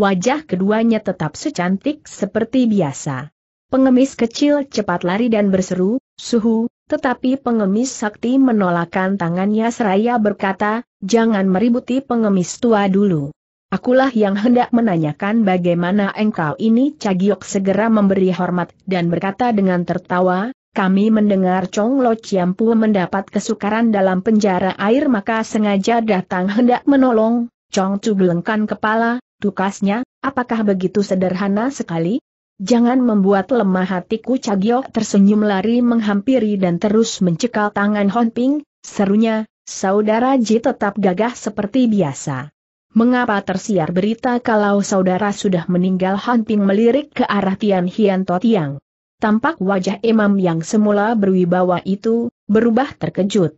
Wajah keduanya tetap secantik seperti biasa. Pengemis kecil cepat lari dan berseru, suhu, tetapi pengemis sakti menolakkan tangannya seraya berkata, jangan meributi pengemis tua dulu. Akulah yang hendak menanyakan bagaimana engkau ini Cagiok segera memberi hormat dan berkata dengan tertawa, kami mendengar Chong Lo Chiampu mendapat kesukaran dalam penjara air maka sengaja datang hendak menolong, Chong Chu gelengkan kepala, tukasnya, apakah begitu sederhana sekali? Jangan membuat lemah hatiku Cagio tersenyum lari menghampiri dan terus mencekal tangan Hon Ping, serunya, saudara Ji tetap gagah seperti biasa. Mengapa tersiar berita kalau saudara sudah meninggal Hon Ping melirik ke arah Tian Hian To Tiang? tampak wajah imam yang semula berwibawa itu, berubah terkejut.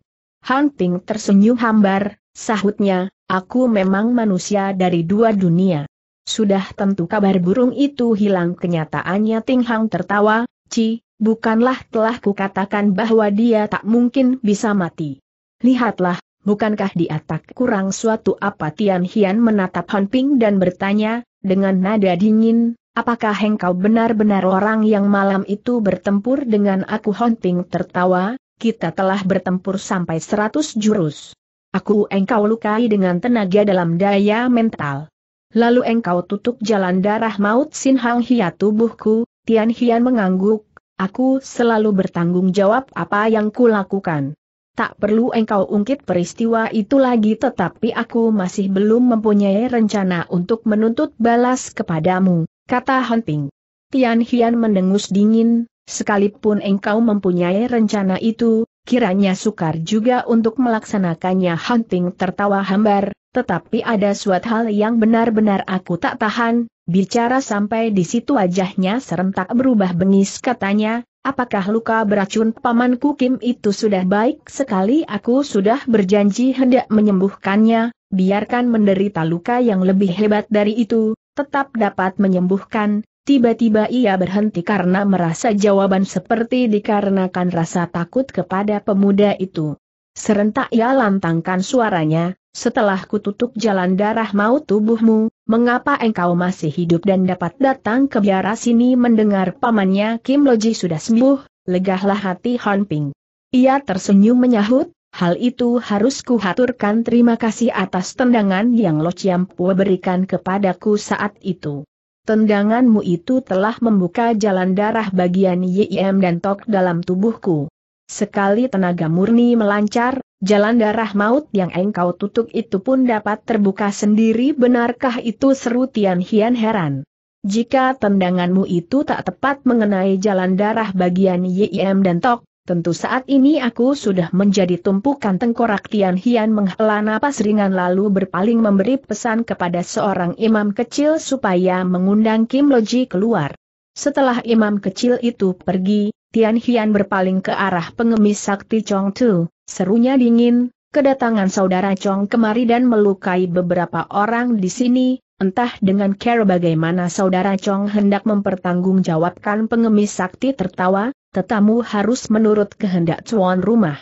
Han Ping tersenyum hambar, sahutnya, aku memang manusia dari dua dunia. Sudah tentu kabar burung itu hilang kenyataannya Ting Hang tertawa, Ci, bukanlah telah kukatakan bahwa dia tak mungkin bisa mati. Lihatlah, bukankah di atas kurang suatu apa Tian Hian menatap Han Ping dan bertanya, dengan nada dingin, Apakah engkau benar-benar orang yang malam itu bertempur dengan aku Hunting tertawa, kita telah bertempur sampai seratus jurus. Aku engkau lukai dengan tenaga dalam daya mental. Lalu engkau tutup jalan darah maut Sin Hang Hia tubuhku, Tian Hian mengangguk, aku selalu bertanggung jawab apa yang kulakukan. Tak perlu engkau ungkit peristiwa itu lagi tetapi aku masih belum mempunyai rencana untuk menuntut balas kepadamu kata Ping, Tian Hian mendengus dingin, sekalipun engkau mempunyai rencana itu, kiranya sukar juga untuk melaksanakannya Ping tertawa hambar, tetapi ada suatu hal yang benar-benar aku tak tahan, bicara sampai di situ wajahnya serentak berubah bengis katanya, Apakah luka beracun pamanku Kim itu sudah baik sekali aku sudah berjanji hendak menyembuhkannya, biarkan menderita luka yang lebih hebat dari itu, tetap dapat menyembuhkan, tiba-tiba ia berhenti karena merasa jawaban seperti dikarenakan rasa takut kepada pemuda itu. Serentak ia lantangkan suaranya, setelah kututup jalan darah mau tubuhmu, mengapa engkau masih hidup dan dapat datang ke biara sini mendengar pamannya Kim Loji sudah sembuh, legahlah hati Han Ping. Ia tersenyum menyahut, Hal itu harus kuhaturkan terima kasih atas tendangan yang Lo Chiampua berikan kepadaku saat itu. Tendanganmu itu telah membuka jalan darah bagian YIM dan tok dalam tubuhku. Sekali tenaga murni melancar, jalan darah maut yang engkau tutup itu pun dapat terbuka sendiri benarkah itu seru Tian Hian heran. Jika tendanganmu itu tak tepat mengenai jalan darah bagian YIM dan tok, Tentu saat ini aku sudah menjadi tumpukan tengkorak Tian Hian menghela napas ringan lalu berpaling memberi pesan kepada seorang imam kecil supaya mengundang Kim Loji keluar. Setelah imam kecil itu pergi, Tian Hian berpaling ke arah pengemis sakti Chong Tu, serunya dingin, kedatangan saudara Chong kemari dan melukai beberapa orang di sini, Entah dengan care bagaimana saudara Chong hendak mempertanggungjawabkan pengemis sakti tertawa, tetamu harus menurut kehendak tuan rumah.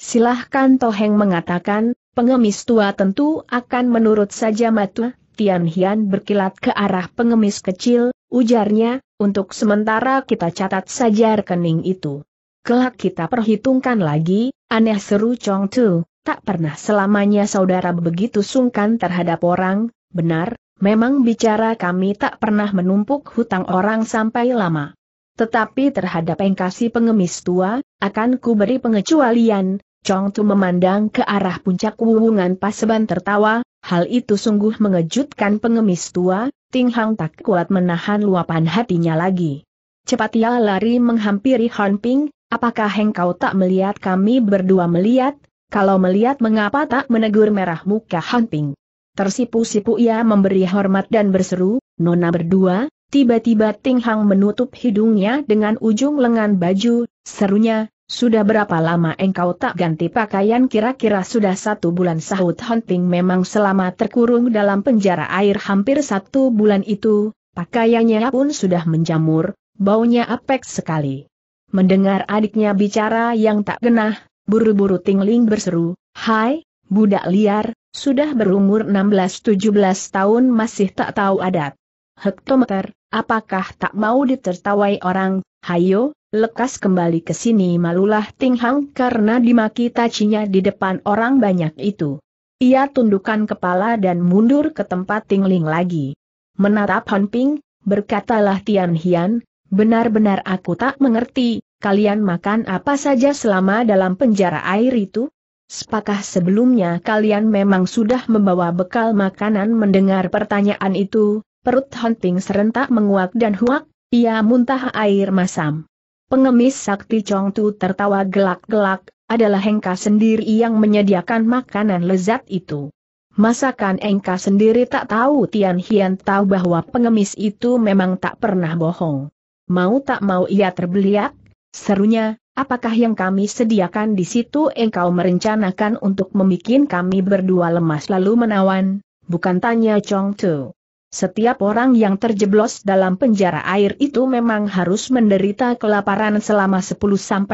Silahkan Toheng mengatakan, pengemis tua tentu akan menurut saja matu. Tian Hian berkilat ke arah pengemis kecil, ujarnya, untuk sementara kita catat saja rekening itu. Kelak kita perhitungkan lagi, aneh seru Chong Tu, tak pernah selamanya saudara begitu sungkan terhadap orang, benar, Memang bicara kami tak pernah menumpuk hutang orang sampai lama. Tetapi terhadap engkasi pengemis tua, akan ku beri pengecualian, Chong Tu memandang ke arah puncak wuwungan paseban tertawa, hal itu sungguh mengejutkan pengemis tua, Ting Hang tak kuat menahan luapan hatinya lagi. Cepat ia lari menghampiri Han Ping, apakah engkau tak melihat kami berdua melihat, kalau melihat mengapa tak menegur merah muka Han Ping? Tersipu-sipu ia memberi hormat dan berseru, Nona berdua, tiba-tiba Ting Hang menutup hidungnya dengan ujung lengan baju, serunya, sudah berapa lama engkau tak ganti pakaian kira-kira sudah satu bulan sahut hunting memang selama terkurung dalam penjara air hampir satu bulan itu, pakaiannya pun sudah menjamur, baunya apek sekali. Mendengar adiknya bicara yang tak genah, buru-buru Ting Ling berseru, Hai, Budak liar, sudah berumur 16-17 tahun masih tak tahu adat. Hektometer, apakah tak mau ditertawai orang, hayo, lekas kembali ke sini malulah tinghang karena dimaki tacinya di depan orang banyak itu. Ia tundukkan kepala dan mundur ke tempat tingling lagi. Menatap Han Ping, berkatalah Tian Hian, benar-benar aku tak mengerti, kalian makan apa saja selama dalam penjara air itu? Sepakah sebelumnya kalian memang sudah membawa bekal makanan mendengar pertanyaan itu, perut hunting serentak menguak dan huak, ia muntah air masam. Pengemis sakti Chong Tu tertawa gelak-gelak, adalah Hengka sendiri yang menyediakan makanan lezat itu. Masakan Engka sendiri tak tahu Tian Hian tahu bahwa pengemis itu memang tak pernah bohong. Mau tak mau ia terbeliak, serunya, apakah yang kami sediakan di situ engkau merencanakan untuk membuat kami berdua lemas lalu menawan, bukan tanya Chong Tu. Setiap orang yang terjeblos dalam penjara air itu memang harus menderita kelaparan selama 10-15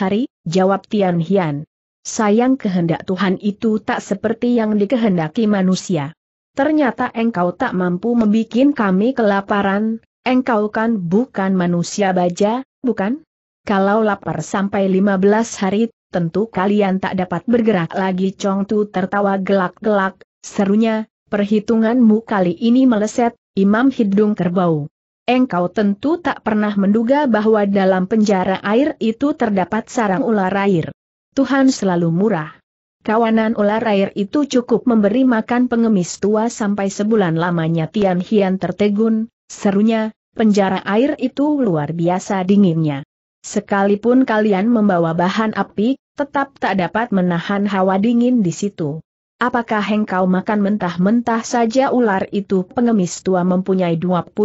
hari, jawab Tian Hian. Sayang kehendak Tuhan itu tak seperti yang dikehendaki manusia. Ternyata engkau tak mampu membuat kami kelaparan, engkau kan bukan manusia baja, bukan? Kalau lapar sampai 15 hari, tentu kalian tak dapat bergerak lagi Chong Tu tertawa gelak-gelak, serunya, perhitunganmu kali ini meleset, Imam Hidung Kerbau. Engkau tentu tak pernah menduga bahwa dalam penjara air itu terdapat sarang ular air. Tuhan selalu murah. Kawanan ular air itu cukup memberi makan pengemis tua sampai sebulan lamanya Tian Hian tertegun, serunya, penjara air itu luar biasa dinginnya. Sekalipun kalian membawa bahan api, tetap tak dapat menahan hawa dingin di situ. Apakah hengkau makan mentah-mentah saja ular itu pengemis tua mempunyai 28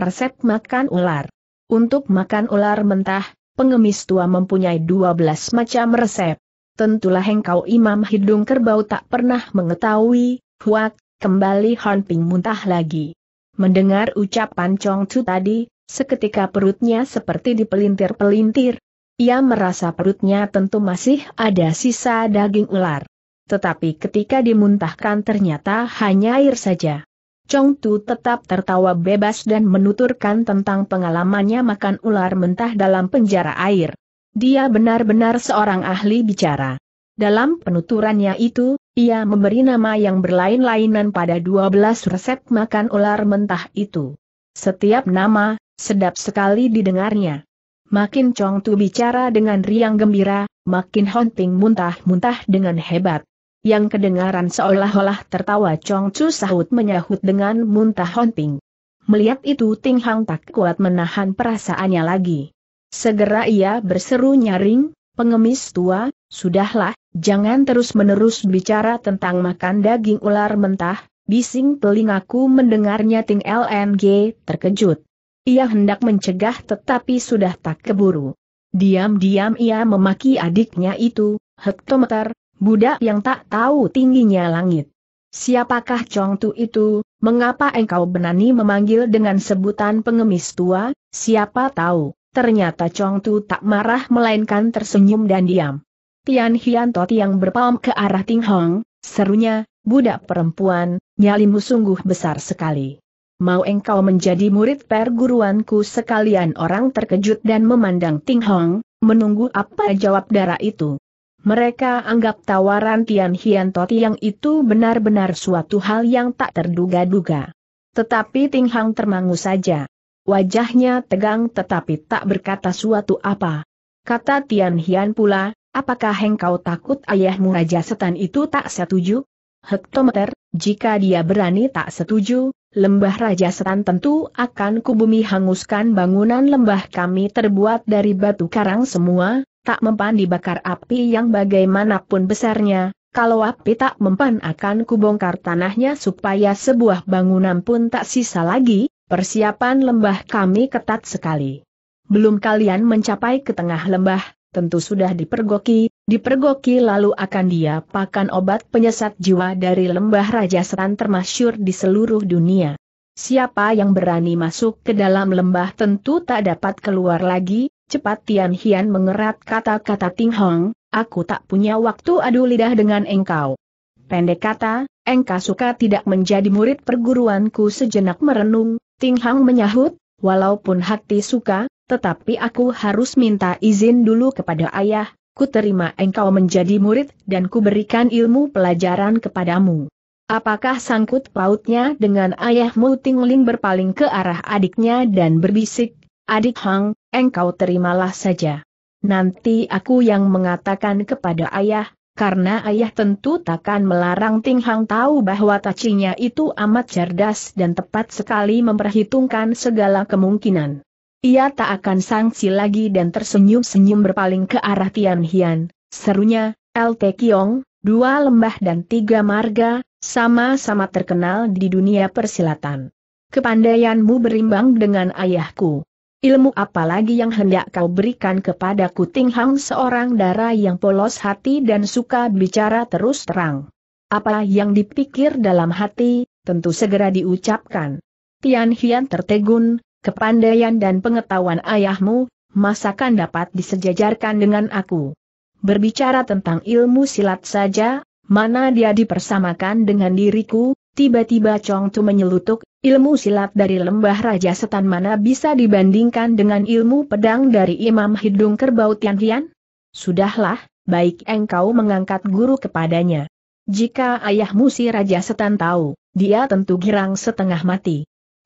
resep makan ular. Untuk makan ular mentah, pengemis tua mempunyai 12 macam resep. Tentulah hengkau imam hidung kerbau tak pernah mengetahui, huak, kembali Hon muntah lagi. Mendengar ucapan Chong Chu tadi, Seketika perutnya seperti dipelintir-pelintir. Ia merasa perutnya tentu masih ada sisa daging ular. Tetapi ketika dimuntahkan ternyata hanya air saja. Chong Tu tetap tertawa bebas dan menuturkan tentang pengalamannya makan ular mentah dalam penjara air. Dia benar-benar seorang ahli bicara. Dalam penuturannya itu, ia memberi nama yang berlain-lainan pada 12 resep makan ular mentah itu. Setiap nama, Sedap sekali didengarnya. Makin Chong Tu bicara dengan riang gembira, makin Hunting muntah-muntah dengan hebat. Yang kedengaran seolah-olah tertawa Chong Tu sahut menyahut dengan muntah Hunting. Melihat itu Ting Hang tak kuat menahan perasaannya lagi. Segera ia berseru nyaring, pengemis tua, sudahlah, jangan terus-menerus bicara tentang makan daging ular mentah, bising telingaku mendengarnya Ting LNG terkejut. Ia hendak mencegah tetapi sudah tak keburu. Diam-diam ia memaki adiknya itu, hektometer, budak yang tak tahu tingginya langit. Siapakah Chong Tu itu, mengapa engkau benani memanggil dengan sebutan pengemis tua, siapa tahu, ternyata Chong Tu tak marah melainkan tersenyum dan diam. Tian Hiantot yang berpalm ke arah Ting Hong, serunya, budak perempuan, nyalimu sungguh besar sekali mau engkau menjadi murid perguruanku sekalian orang terkejut dan memandang Ting Hong, menunggu apa jawab darah itu. Mereka anggap tawaran Tian Hian Toti yang itu benar-benar suatu hal yang tak terduga-duga. Tetapi Ting Hong termangu saja. Wajahnya tegang tetapi tak berkata suatu apa. Kata Tian Hian pula, apakah engkau takut ayahmu Raja Setan itu tak setuju? Hektometer, jika dia berani tak setuju, lembah Raja Setan tentu akan kubumi hanguskan bangunan lembah kami terbuat dari batu karang semua, tak mempan dibakar api yang bagaimanapun besarnya, kalau api tak mempan akan kubongkar tanahnya supaya sebuah bangunan pun tak sisa lagi, persiapan lembah kami ketat sekali. Belum kalian mencapai ke tengah lembah, tentu sudah dipergoki, dipergoki lalu akan dia pakan obat penyesat jiwa dari lembah Raja Setan termasyur di seluruh dunia. Siapa yang berani masuk ke dalam lembah tentu tak dapat keluar lagi, cepat Tian Hian mengerat kata-kata Ting Hong, aku tak punya waktu adu lidah dengan engkau. Pendek kata, engkau suka tidak menjadi murid perguruanku sejenak merenung, Ting Hong menyahut, walaupun hati suka, tetapi aku harus minta izin dulu kepada ayah, ku terima engkau menjadi murid dan ku berikan ilmu pelajaran kepadamu. Apakah sangkut pautnya dengan ayahmu Tingling berpaling ke arah adiknya dan berbisik, adik Hang, engkau terimalah saja. Nanti aku yang mengatakan kepada ayah, karena ayah tentu takkan melarang Ting Hang tahu bahwa tacinya itu amat cerdas dan tepat sekali memperhitungkan segala kemungkinan. Ia tak akan sangsi lagi dan tersenyum-senyum berpaling ke arah Tian Hian, serunya, LT Kiong, dua lembah dan tiga marga, sama-sama terkenal di dunia persilatan. Kepandaianmu berimbang dengan ayahku. Ilmu apa lagi yang hendak kau berikan kepada Kuting Hang seorang darah yang polos hati dan suka bicara terus terang. Apa yang dipikir dalam hati, tentu segera diucapkan. Tian Hian tertegun, Kepandaian dan pengetahuan ayahmu, masakan dapat disejajarkan dengan aku. Berbicara tentang ilmu silat saja, mana dia dipersamakan dengan diriku, tiba-tiba Chong Tu menyelutuk, ilmu silat dari lembah Raja Setan mana bisa dibandingkan dengan ilmu pedang dari Imam Hidung Kerbau Tian Tian? Sudahlah, baik engkau mengangkat guru kepadanya. Jika ayahmu si Raja Setan tahu, dia tentu girang setengah mati.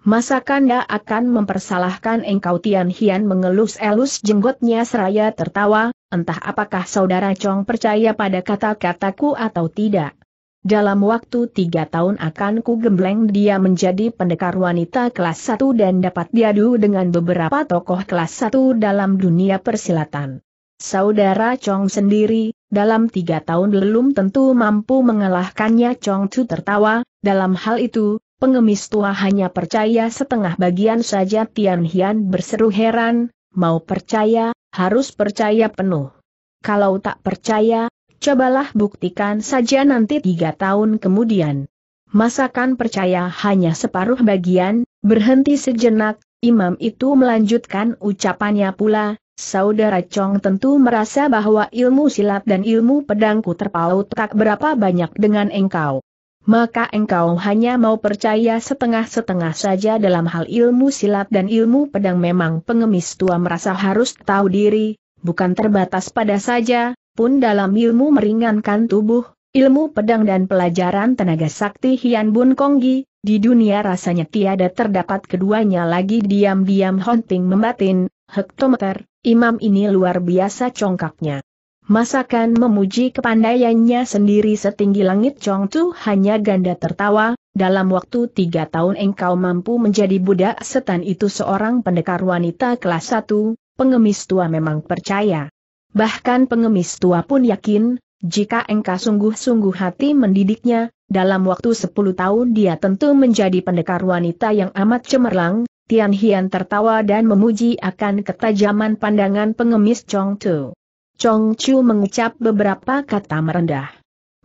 Masakan ya akan mempersalahkan engkau Tian Hian mengelus-elus jenggotnya seraya tertawa, entah apakah saudara Chong percaya pada kata-kataku atau tidak. Dalam waktu tiga tahun akan ku gembleng dia menjadi pendekar wanita kelas satu dan dapat diadu dengan beberapa tokoh kelas satu dalam dunia persilatan. Saudara Chong sendiri, dalam tiga tahun belum tentu mampu mengalahkannya Chong Chu tertawa, dalam hal itu, Pengemis tua hanya percaya setengah bagian saja Tian Hian berseru heran, mau percaya, harus percaya penuh. Kalau tak percaya, cobalah buktikan saja nanti tiga tahun kemudian. Masakan percaya hanya separuh bagian, berhenti sejenak, imam itu melanjutkan ucapannya pula, Saudara Chong tentu merasa bahwa ilmu silat dan ilmu pedangku terpaut tak berapa banyak dengan engkau maka engkau hanya mau percaya setengah-setengah saja dalam hal ilmu silat dan ilmu pedang memang pengemis tua merasa harus tahu diri, bukan terbatas pada saja, pun dalam ilmu meringankan tubuh, ilmu pedang dan pelajaran tenaga sakti Hian Bun Konggi, di dunia rasanya tiada terdapat keduanya lagi diam-diam hunting membatin, hektometer, imam ini luar biasa congkaknya. Masakan memuji kepandaiannya sendiri setinggi langit Chong Tu hanya ganda tertawa, dalam waktu tiga tahun engkau mampu menjadi budak setan itu seorang pendekar wanita kelas satu. pengemis tua memang percaya. Bahkan pengemis tua pun yakin, jika engkau sungguh-sungguh hati mendidiknya, dalam waktu sepuluh tahun dia tentu menjadi pendekar wanita yang amat cemerlang, Tian Hian tertawa dan memuji akan ketajaman pandangan pengemis Chong Tu. Chong Chu mengucap beberapa kata merendah.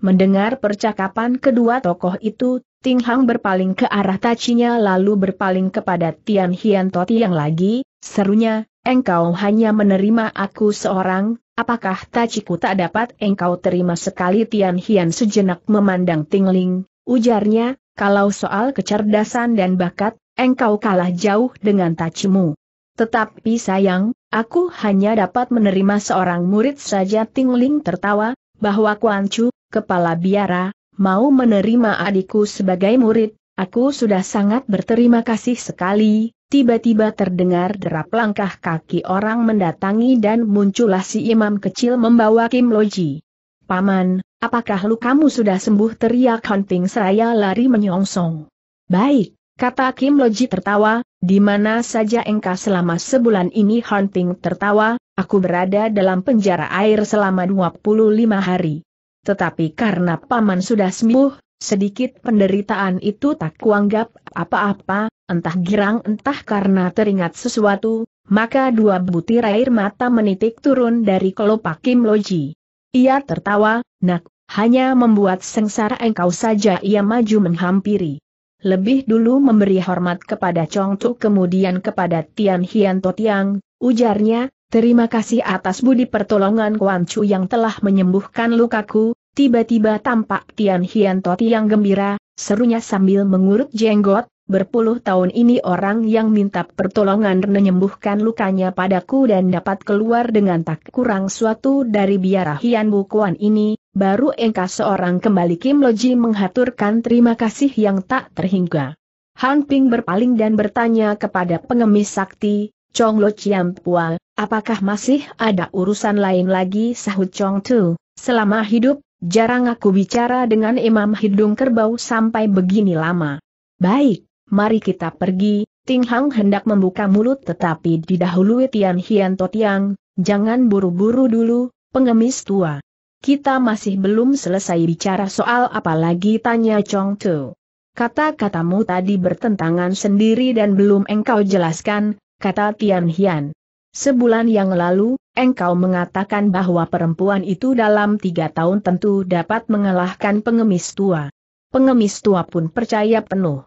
Mendengar percakapan kedua tokoh itu, Ting Hang berpaling ke arah tacinya lalu berpaling kepada Tian Hian Toti yang lagi, serunya, engkau hanya menerima aku seorang, apakah taciku tak dapat engkau terima sekali Tian Hian sejenak memandang Ting Ling, ujarnya, kalau soal kecerdasan dan bakat, engkau kalah jauh dengan tacimu. Tetapi sayang, aku hanya dapat menerima seorang murid saja Tingling tertawa, bahwa Kuan Chu, kepala biara, mau menerima adikku sebagai murid, aku sudah sangat berterima kasih sekali. Tiba-tiba terdengar derap langkah kaki orang mendatangi dan muncullah si imam kecil membawa Kim Loji. Paman, apakah lukamu sudah sembuh teriak Hunting seraya lari menyongsong. Baik, kata Kim Loji tertawa, di mana saja engkau selama sebulan ini Hunting tertawa, aku berada dalam penjara air selama 25 hari. Tetapi karena paman sudah sembuh, sedikit penderitaan itu tak kuanggap apa-apa, entah girang entah karena teringat sesuatu, maka dua butir air mata menitik turun dari kelopak Kim Loji. Ia tertawa, nak, hanya membuat sengsara engkau saja ia maju menghampiri. Lebih dulu memberi hormat kepada Chong Tu kemudian kepada Tian Hian Tiang, ujarnya, terima kasih atas budi pertolongan Kuan Chu yang telah menyembuhkan lukaku, tiba-tiba tampak Tian Hian Tiang gembira, serunya sambil mengurut jenggot, Berpuluh tahun ini orang yang minta pertolongan menyembuhkan lukanya padaku dan dapat keluar dengan tak kurang suatu dari biara Hian Bukuan ini, baru engkau seorang kembali Kim Loji menghaturkan terima kasih yang tak terhingga. Han Ping berpaling dan bertanya kepada pengemis sakti, Chong Lo Chiam Pua, apakah masih ada urusan lain lagi sahut Chong Tu, selama hidup, jarang aku bicara dengan imam hidung kerbau sampai begini lama. Baik, mari kita pergi, Ting Hang hendak membuka mulut tetapi didahului Tian Hian Totiang, jangan buru-buru dulu, pengemis tua. Kita masih belum selesai bicara soal apalagi tanya Chong Tu. Kata-katamu tadi bertentangan sendiri dan belum engkau jelaskan, kata Tian Hian. Sebulan yang lalu, engkau mengatakan bahwa perempuan itu dalam tiga tahun tentu dapat mengalahkan pengemis tua. Pengemis tua pun percaya penuh.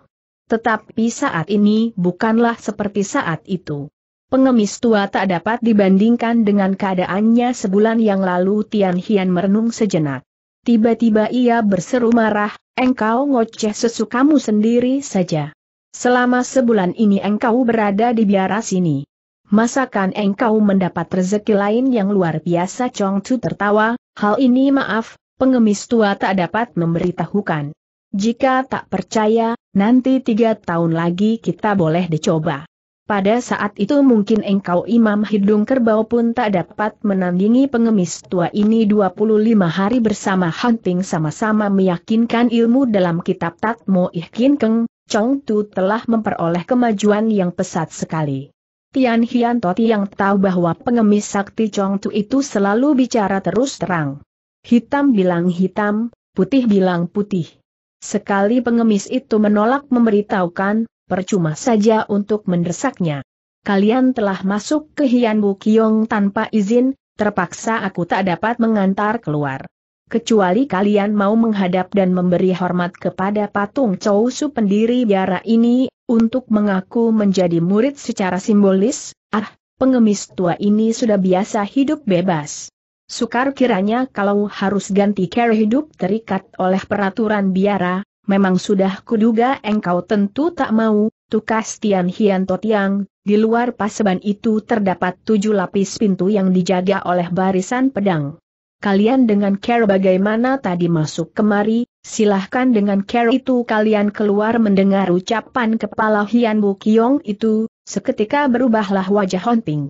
Tetapi saat ini bukanlah seperti saat itu. Pengemis tua tak dapat dibandingkan dengan keadaannya sebulan yang lalu Tian Hian merenung sejenak. Tiba-tiba ia berseru marah, engkau ngoceh sesukamu sendiri saja. Selama sebulan ini engkau berada di biara sini. Masakan engkau mendapat rezeki lain yang luar biasa Chong Chu tertawa, hal ini maaf, pengemis tua tak dapat memberitahukan. Jika tak percaya, nanti tiga tahun lagi kita boleh dicoba. Pada saat itu mungkin engkau imam hidung kerbau pun tak dapat menandingi pengemis tua ini 25 hari bersama Hunting sama-sama meyakinkan ilmu dalam kitab Tatmo Ihkin Keng, Chong Tu telah memperoleh kemajuan yang pesat sekali. Tian Hian Toti yang tahu bahwa pengemis sakti Chong Tu itu selalu bicara terus terang. Hitam bilang hitam, putih bilang putih. Sekali pengemis itu menolak memberitahukan, percuma saja untuk mendesaknya. Kalian telah masuk ke Hian Bukiong tanpa izin, terpaksa aku tak dapat mengantar keluar. Kecuali kalian mau menghadap dan memberi hormat kepada patung Chou Su pendiri biara ini, untuk mengaku menjadi murid secara simbolis, ah, pengemis tua ini sudah biasa hidup bebas. Sukar kiranya kalau harus ganti cara hidup terikat oleh peraturan biara, memang sudah kuduga engkau tentu tak mau, tukas Tian Hian Totiang, di luar paseban itu terdapat tujuh lapis pintu yang dijaga oleh barisan pedang. Kalian dengan care bagaimana tadi masuk kemari, silahkan dengan care itu kalian keluar mendengar ucapan kepala Hian Bu itu, seketika berubahlah wajah Honping.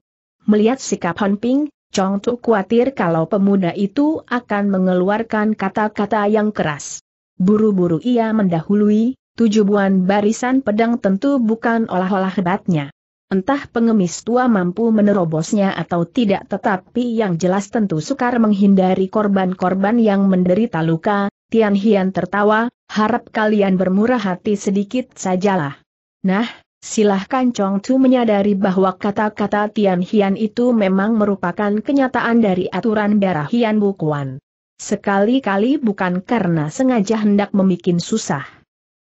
Melihat sikap Honping, Chong Tu khawatir kalau pemuda itu akan mengeluarkan kata-kata yang keras. Buru-buru ia mendahului, tujuh buan barisan pedang tentu bukan olah-olah hebatnya. Entah pengemis tua mampu menerobosnya atau tidak tetapi yang jelas tentu sukar menghindari korban-korban yang menderita luka, Tian Hian tertawa, harap kalian bermurah hati sedikit sajalah. Nah, silahkan Chong Tu menyadari bahwa kata-kata Tian Hian itu memang merupakan kenyataan dari aturan darah Hian Bukuan. Sekali-kali bukan karena sengaja hendak membuat susah.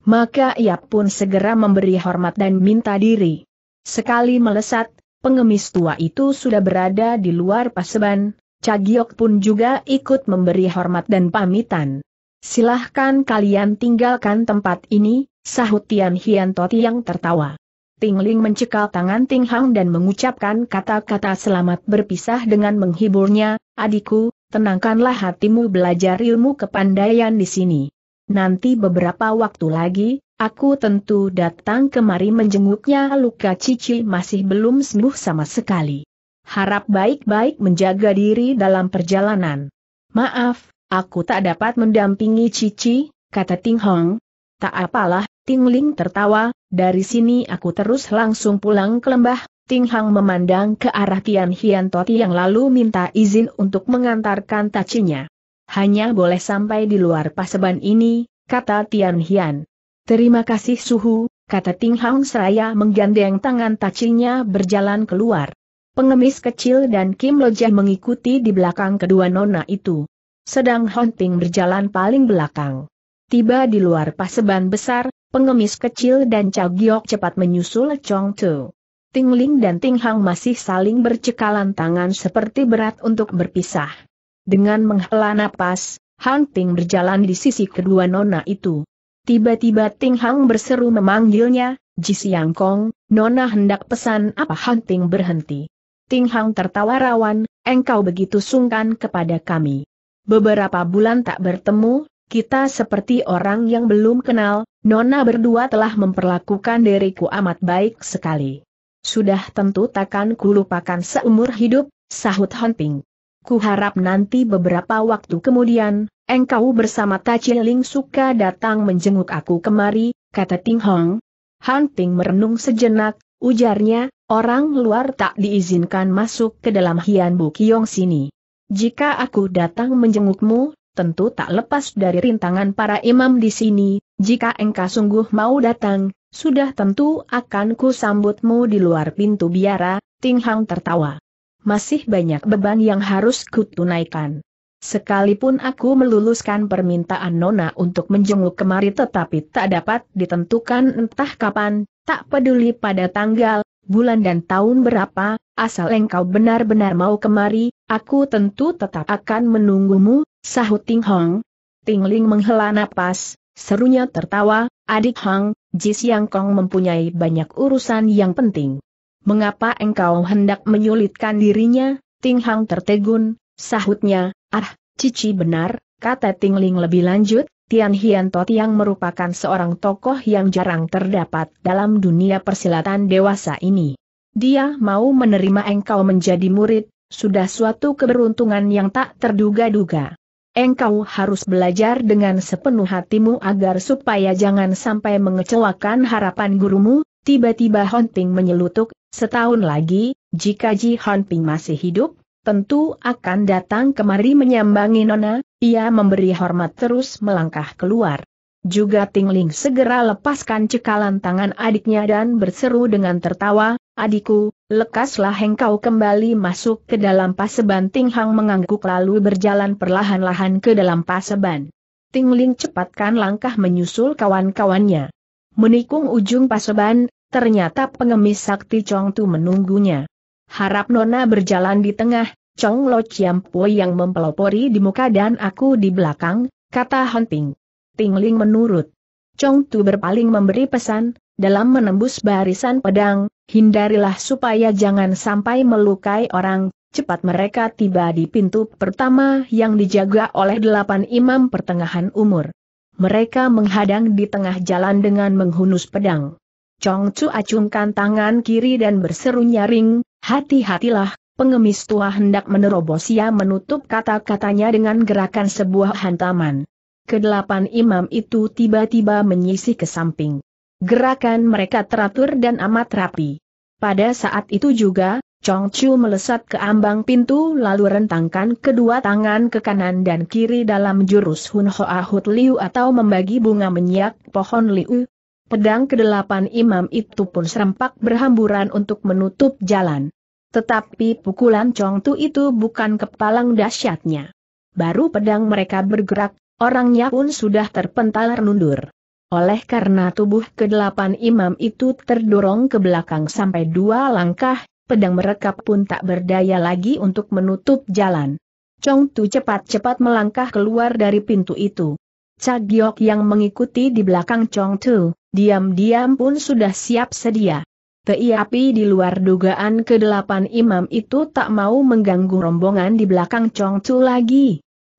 Maka ia pun segera memberi hormat dan minta diri. Sekali melesat, pengemis tua itu sudah berada di luar paseban, Cagiok pun juga ikut memberi hormat dan pamitan. Silahkan kalian tinggalkan tempat ini, sahut Tian Hian Toti yang tertawa. Tingling mencekal tangan Ting Hang dan mengucapkan kata-kata selamat berpisah dengan menghiburnya, adikku, tenangkanlah hatimu belajar ilmu kepandaian di sini. Nanti beberapa waktu lagi, aku tentu datang kemari menjenguknya luka cici masih belum sembuh sama sekali. Harap baik-baik menjaga diri dalam perjalanan. Maaf, aku tak dapat mendampingi cici, kata Ting Hong. Tak apalah, Ting Ling tertawa, dari sini aku terus langsung pulang ke lembah, Ting Hang memandang ke arah Tian Hian Toti yang lalu minta izin untuk mengantarkan tacinya. Hanya boleh sampai di luar paseban ini, kata Tian Hian. Terima kasih Suhu, kata Ting Hang seraya menggandeng tangan tacinya berjalan keluar. Pengemis kecil dan Kim Lojah mengikuti di belakang kedua nona itu. Sedang Hunting berjalan paling belakang. Tiba di luar paseban besar, pengemis kecil dan Cao Giok cepat menyusul Chong Tu. Ting Ling dan Ting Hang masih saling bercekalan tangan seperti berat untuk berpisah. Dengan menghela napas, Hang Ting berjalan di sisi kedua nona itu. Tiba-tiba Ting Hang berseru memanggilnya, Ji Siang Kong, nona hendak pesan apa Hang Ting berhenti. Ting Hang tertawa rawan, engkau begitu sungkan kepada kami. Beberapa bulan tak bertemu, kita seperti orang yang belum kenal, nona berdua telah memperlakukan diriku amat baik sekali. Sudah tentu takkan kulupakan seumur hidup, sahut Hunting. "Kuharap nanti beberapa waktu kemudian, engkau bersama Tachiling suka datang menjenguk aku kemari, kata Ting Hong. Hunting merenung sejenak, ujarnya, orang luar tak diizinkan masuk ke dalam Hian Bu sini. Jika aku datang menjengukmu, tentu tak lepas dari rintangan para imam di sini, jika engkau sungguh mau datang, sudah tentu akan ku sambutmu di luar pintu biara, Ting Hang tertawa. Masih banyak beban yang harus kutunaikan. Sekalipun aku meluluskan permintaan Nona untuk menjenguk kemari tetapi tak dapat ditentukan entah kapan, tak peduli pada tanggal, bulan dan tahun berapa, asal engkau benar-benar mau kemari, aku tentu tetap akan menunggumu, sahut Ting Hong. Ting Ling menghela napas, serunya tertawa, adik Hang, Ji Siang Kong mempunyai banyak urusan yang penting. Mengapa engkau hendak menyulitkan dirinya? Ting Hang tertegun, sahutnya, ah, cici benar, kata Ting Ling lebih lanjut, Tian Hian Tot yang merupakan seorang tokoh yang jarang terdapat dalam dunia persilatan dewasa ini. Dia mau menerima engkau menjadi murid, sudah suatu keberuntungan yang tak terduga-duga. Engkau harus belajar dengan sepenuh hatimu agar supaya jangan sampai mengecewakan harapan gurumu, tiba-tiba Ping menyelutuk, setahun lagi, jika Ji Ping masih hidup, tentu akan datang kemari menyambangi Nona, ia memberi hormat terus melangkah keluar. Juga Tingling segera lepaskan cekalan tangan adiknya dan berseru dengan tertawa, adikku, lekaslah engkau kembali masuk ke dalam paseban Ting Hang mengangguk lalu berjalan perlahan-lahan ke dalam paseban. Tingling cepatkan langkah menyusul kawan-kawannya. Menikung ujung paseban, ternyata pengemis sakti Chong Tu menunggunya. Harap Nona berjalan di tengah, Chong Lo Chiam Pui yang mempelopori di muka dan aku di belakang, kata Hunting. Tingling menurut. Chong Tu berpaling memberi pesan, dalam menembus barisan pedang, hindarilah supaya jangan sampai melukai orang, cepat mereka tiba di pintu pertama yang dijaga oleh delapan imam pertengahan umur. Mereka menghadang di tengah jalan dengan menghunus pedang. Chong Chu acungkan tangan kiri dan berseru nyaring, hati-hatilah, pengemis tua hendak menerobos ia menutup kata-katanya dengan gerakan sebuah hantaman kedelapan imam itu tiba-tiba menyisih ke samping. Gerakan mereka teratur dan amat rapi. Pada saat itu juga, Chong Chu melesat ke ambang pintu lalu rentangkan kedua tangan ke kanan dan kiri dalam jurus Hun Hoa Hut Liu atau membagi bunga menyiak pohon Liu. Pedang kedelapan imam itu pun serempak berhamburan untuk menutup jalan. Tetapi pukulan Chong Tu itu bukan kepalang dahsyatnya. Baru pedang mereka bergerak, Orangnya pun sudah terpental mundur. Oleh karena tubuh kedelapan imam itu terdorong ke belakang sampai dua langkah, pedang mereka pun tak berdaya lagi untuk menutup jalan. Chong Tu cepat-cepat melangkah keluar dari pintu itu. Cagiok yang mengikuti di belakang Chong Tu, diam-diam pun sudah siap sedia. Tapi di luar dugaan kedelapan imam itu tak mau mengganggu rombongan di belakang Chong Tu lagi.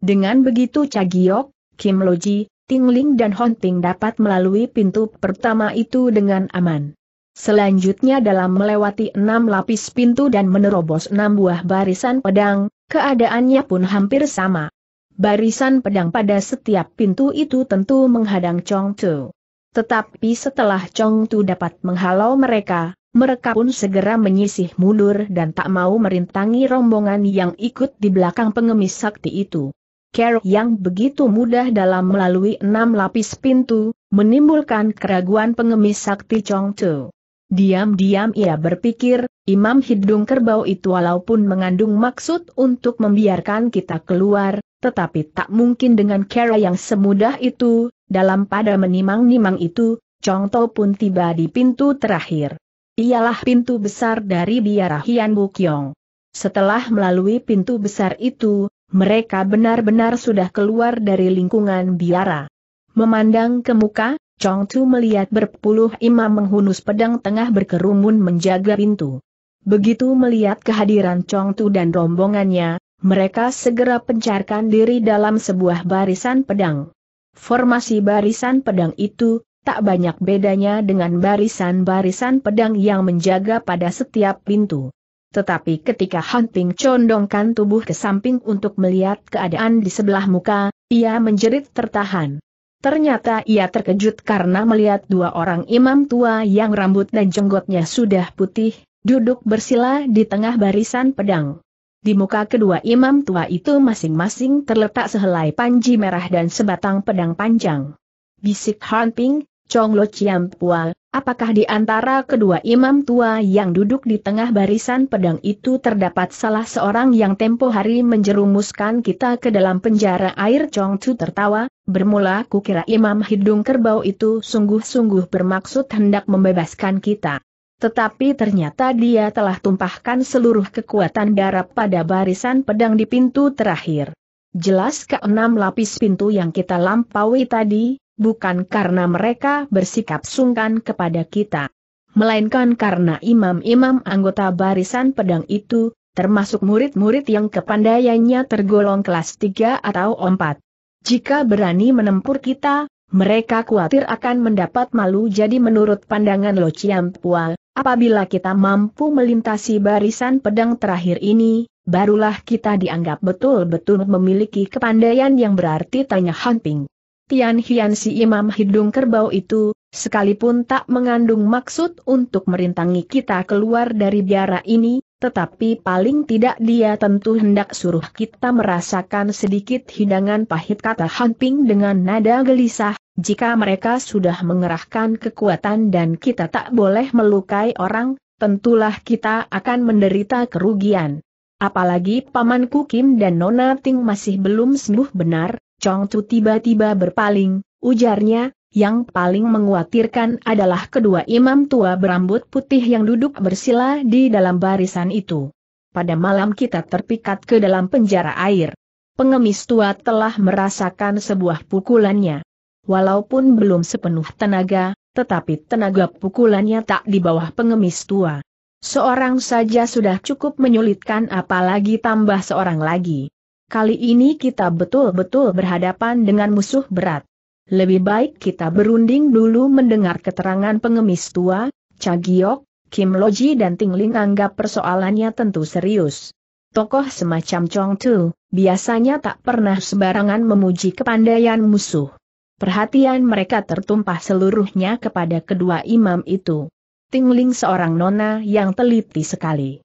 Dengan begitu Cagiok, Kim Loji, Ting Ling dan Hon Ting dapat melalui pintu pertama itu dengan aman. Selanjutnya dalam melewati enam lapis pintu dan menerobos enam buah barisan pedang, keadaannya pun hampir sama. Barisan pedang pada setiap pintu itu tentu menghadang Chong Tu. Tetapi setelah Chong Tu dapat menghalau mereka, mereka pun segera menyisih mundur dan tak mau merintangi rombongan yang ikut di belakang pengemis sakti itu. Carol yang begitu mudah dalam melalui enam lapis pintu, menimbulkan keraguan pengemis sakti Chong Tu. Diam-diam ia berpikir, Imam Hidung Kerbau itu walaupun mengandung maksud untuk membiarkan kita keluar, tetapi tak mungkin dengan Carol yang semudah itu, dalam pada menimang-nimang itu, Chong Chongto pun tiba di pintu terakhir. Ialah pintu besar dari biara Hian Bukyong. Setelah melalui pintu besar itu, mereka benar-benar sudah keluar dari lingkungan biara. Memandang ke muka, Chong Tu melihat berpuluh imam menghunus pedang tengah berkerumun menjaga pintu. Begitu melihat kehadiran Chong Tu dan rombongannya, mereka segera pencarkan diri dalam sebuah barisan pedang. Formasi barisan pedang itu, tak banyak bedanya dengan barisan-barisan pedang yang menjaga pada setiap pintu. Tetapi ketika Han Ping condongkan tubuh ke samping untuk melihat keadaan di sebelah muka, ia menjerit tertahan. Ternyata ia terkejut karena melihat dua orang imam tua yang rambut dan jenggotnya sudah putih, duduk bersila di tengah barisan pedang. Di muka kedua imam tua itu masing-masing terletak sehelai panji merah dan sebatang pedang panjang. Bisik Han Ping, Chong Lo Chiam Pua, Apakah di antara kedua imam tua yang duduk di tengah barisan pedang itu terdapat salah seorang yang tempo hari menjerumuskan kita ke dalam penjara air Chong Chu tertawa, bermula kukira imam hidung kerbau itu sungguh-sungguh bermaksud hendak membebaskan kita. Tetapi ternyata dia telah tumpahkan seluruh kekuatan darah pada barisan pedang di pintu terakhir. Jelas keenam lapis pintu yang kita lampaui tadi, bukan karena mereka bersikap sungkan kepada kita. Melainkan karena imam-imam anggota barisan pedang itu, termasuk murid-murid yang kepandaiannya tergolong kelas 3 atau 4. Jika berani menempur kita, mereka khawatir akan mendapat malu jadi menurut pandangan Lo Chiam Pual, apabila kita mampu melintasi barisan pedang terakhir ini, barulah kita dianggap betul-betul memiliki kepandaian yang berarti tanya Ping. Tian Hian si imam hidung kerbau itu, sekalipun tak mengandung maksud untuk merintangi kita keluar dari biara ini, tetapi paling tidak dia tentu hendak suruh kita merasakan sedikit hidangan pahit kata Han Ping dengan nada gelisah, jika mereka sudah mengerahkan kekuatan dan kita tak boleh melukai orang, tentulah kita akan menderita kerugian. Apalagi Paman Kukim dan Nona Ting masih belum sembuh benar, Chong tu tiba-tiba berpaling, ujarnya, yang paling menguatirkan adalah kedua imam tua berambut putih yang duduk bersila di dalam barisan itu. Pada malam kita terpikat ke dalam penjara air. Pengemis tua telah merasakan sebuah pukulannya. Walaupun belum sepenuh tenaga, tetapi tenaga pukulannya tak di bawah pengemis tua. Seorang saja sudah cukup menyulitkan apalagi tambah seorang lagi. Kali ini kita betul-betul berhadapan dengan musuh berat. Lebih baik kita berunding dulu mendengar keterangan pengemis tua, Cagiok, Kim Loji dan Tingling anggap persoalannya tentu serius. Tokoh semacam Chong Tu, biasanya tak pernah sembarangan memuji kepandaian musuh. Perhatian mereka tertumpah seluruhnya kepada kedua imam itu. Tingling seorang nona yang teliti sekali.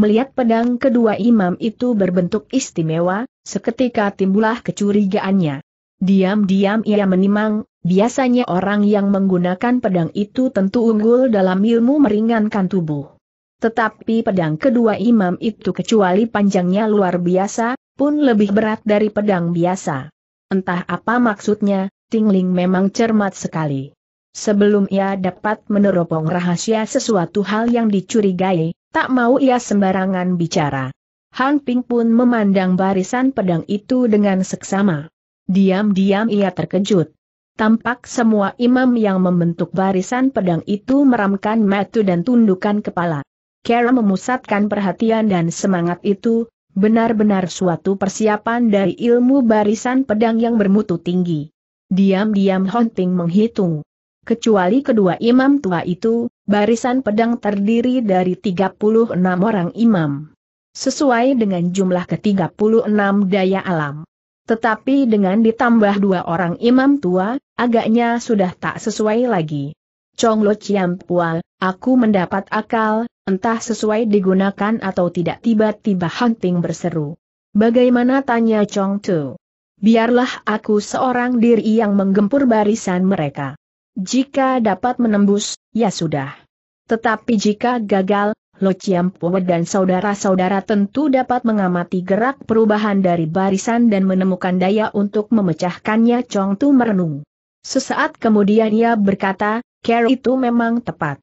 Melihat pedang kedua imam itu berbentuk istimewa, seketika timbullah kecurigaannya. Diam-diam ia menimang, biasanya orang yang menggunakan pedang itu tentu unggul dalam ilmu meringankan tubuh. Tetapi pedang kedua imam itu kecuali panjangnya luar biasa, pun lebih berat dari pedang biasa. Entah apa maksudnya, Tingling memang cermat sekali. Sebelum ia dapat meneropong rahasia sesuatu hal yang dicurigai, Tak mau ia sembarangan bicara. Han Ping pun memandang barisan pedang itu dengan seksama. Diam-diam ia terkejut. Tampak semua imam yang membentuk barisan pedang itu meramkan metu dan tundukan kepala. Kera memusatkan perhatian dan semangat itu, benar-benar suatu persiapan dari ilmu barisan pedang yang bermutu tinggi. Diam-diam Hon Ping menghitung. Kecuali kedua imam tua itu, barisan pedang terdiri dari 36 orang imam. Sesuai dengan jumlah ke-36 daya alam. Tetapi dengan ditambah dua orang imam tua, agaknya sudah tak sesuai lagi. Chong Lo Chiam Pual, aku mendapat akal, entah sesuai digunakan atau tidak tiba-tiba hunting berseru. Bagaimana tanya Chong Tu? Biarlah aku seorang diri yang menggempur barisan mereka. Jika dapat menembus, ya sudah. Tetapi jika gagal, Lo Chiampue dan saudara-saudara tentu dapat mengamati gerak perubahan dari barisan dan menemukan daya untuk memecahkannya Chong Tu merenung. Sesaat kemudian ia berkata, care itu memang tepat.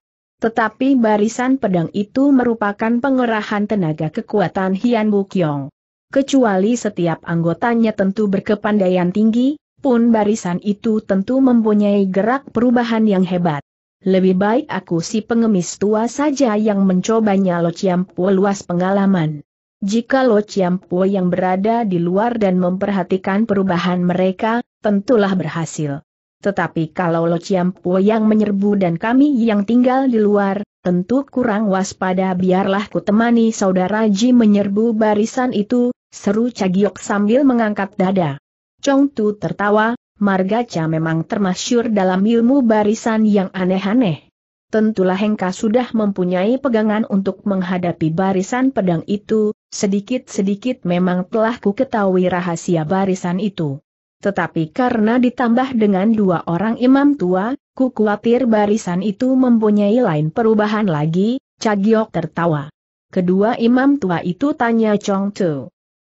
Tetapi barisan pedang itu merupakan pengerahan tenaga kekuatan Hian Bu Kiong. Kecuali setiap anggotanya tentu berkepandaian tinggi, pun barisan itu tentu mempunyai gerak perubahan yang hebat. Lebih baik aku si pengemis tua saja yang mencobanya Lo Chiampo luas pengalaman. Jika Lo Chiampo yang berada di luar dan memperhatikan perubahan mereka, tentulah berhasil. Tetapi kalau Lo Chiampo yang menyerbu dan kami yang tinggal di luar, tentu kurang waspada biarlah ku temani saudara Ji menyerbu barisan itu, seru Cagiok sambil mengangkat dada. Chong Tu tertawa, Cha memang termasyur dalam ilmu barisan yang aneh-aneh. Tentulah Hengka sudah mempunyai pegangan untuk menghadapi barisan pedang itu, sedikit-sedikit memang telah ku ketahui rahasia barisan itu. Tetapi karena ditambah dengan dua orang imam tua, ku khawatir barisan itu mempunyai lain perubahan lagi, Cagiok tertawa. Kedua imam tua itu tanya Chong Tu.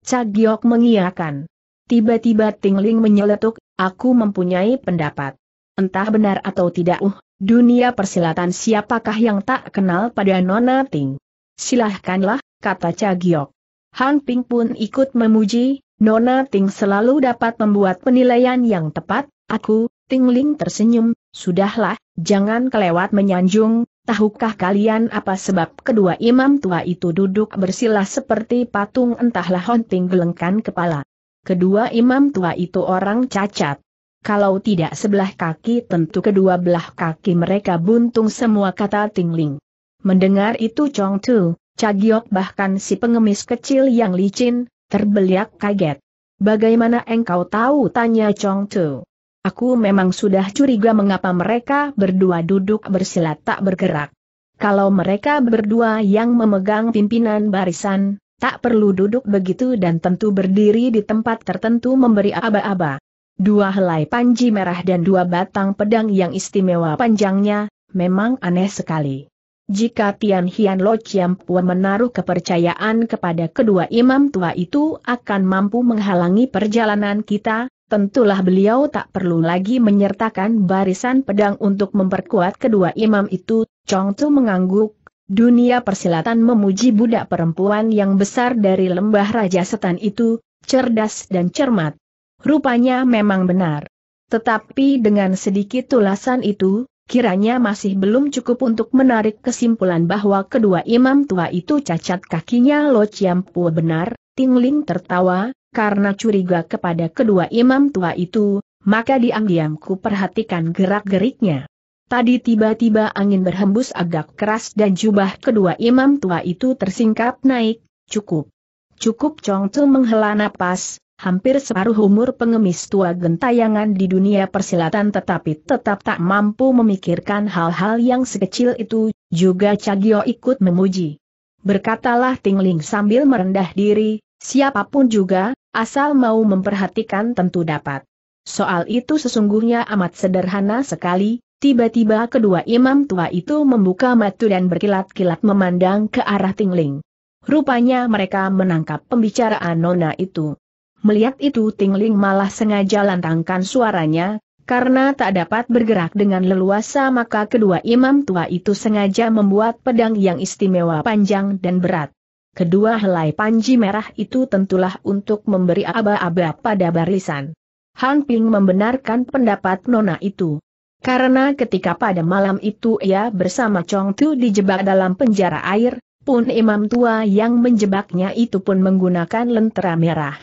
Cagiok mengiakan. Tiba-tiba Tingling menyeletuk, aku mempunyai pendapat. Entah benar atau tidak uh, dunia persilatan siapakah yang tak kenal pada Nona Ting. Silahkanlah, kata Cha Giok. Han Ping pun ikut memuji, Nona Ting selalu dapat membuat penilaian yang tepat, aku, Tingling tersenyum, sudahlah, jangan kelewat menyanjung, tahukah kalian apa sebab kedua imam tua itu duduk bersilah seperti patung entahlah Han Ting gelengkan kepala kedua imam tua itu orang cacat. Kalau tidak sebelah kaki tentu kedua belah kaki mereka buntung semua kata Tingling. Mendengar itu Chong Tu, Cagiok bahkan si pengemis kecil yang licin, terbeliak kaget. Bagaimana engkau tahu tanya Chong Tu. Aku memang sudah curiga mengapa mereka berdua duduk bersilat tak bergerak. Kalau mereka berdua yang memegang pimpinan barisan, tak perlu duduk begitu dan tentu berdiri di tempat tertentu memberi aba-aba. Dua helai panji merah dan dua batang pedang yang istimewa panjangnya, memang aneh sekali. Jika Tian Hian Lo Chiampua menaruh kepercayaan kepada kedua imam tua itu akan mampu menghalangi perjalanan kita, tentulah beliau tak perlu lagi menyertakan barisan pedang untuk memperkuat kedua imam itu, Chong Tzu mengangguk, Dunia persilatan memuji budak perempuan yang besar dari lembah Raja Setan itu, cerdas dan cermat. Rupanya memang benar. Tetapi dengan sedikit tulasan itu, kiranya masih belum cukup untuk menarik kesimpulan bahwa kedua imam tua itu cacat kakinya Lo Chiampu benar, Tingling tertawa, karena curiga kepada kedua imam tua itu, maka diam-diam perhatikan gerak-geriknya. Tadi tiba-tiba angin berhembus agak keras dan jubah kedua imam tua itu tersingkap naik, cukup. Cukup Chong Tzu menghela napas, hampir separuh umur pengemis tua gentayangan di dunia persilatan tetapi tetap tak mampu memikirkan hal-hal yang sekecil itu, juga Cagio ikut memuji. Berkatalah Tingling sambil merendah diri, siapapun juga, asal mau memperhatikan tentu dapat. Soal itu sesungguhnya amat sederhana sekali, Tiba-tiba kedua imam tua itu membuka mata dan berkilat-kilat memandang ke arah Tingling. Rupanya mereka menangkap pembicaraan Nona itu. Melihat itu Tingling malah sengaja lantangkan suaranya, karena tak dapat bergerak dengan leluasa maka kedua imam tua itu sengaja membuat pedang yang istimewa panjang dan berat. Kedua helai panji merah itu tentulah untuk memberi aba-aba pada barisan. Hang Ping membenarkan pendapat Nona itu. Karena ketika pada malam itu ia bersama Chong Tu dijebak dalam penjara air, pun imam tua yang menjebaknya itu pun menggunakan lentera merah.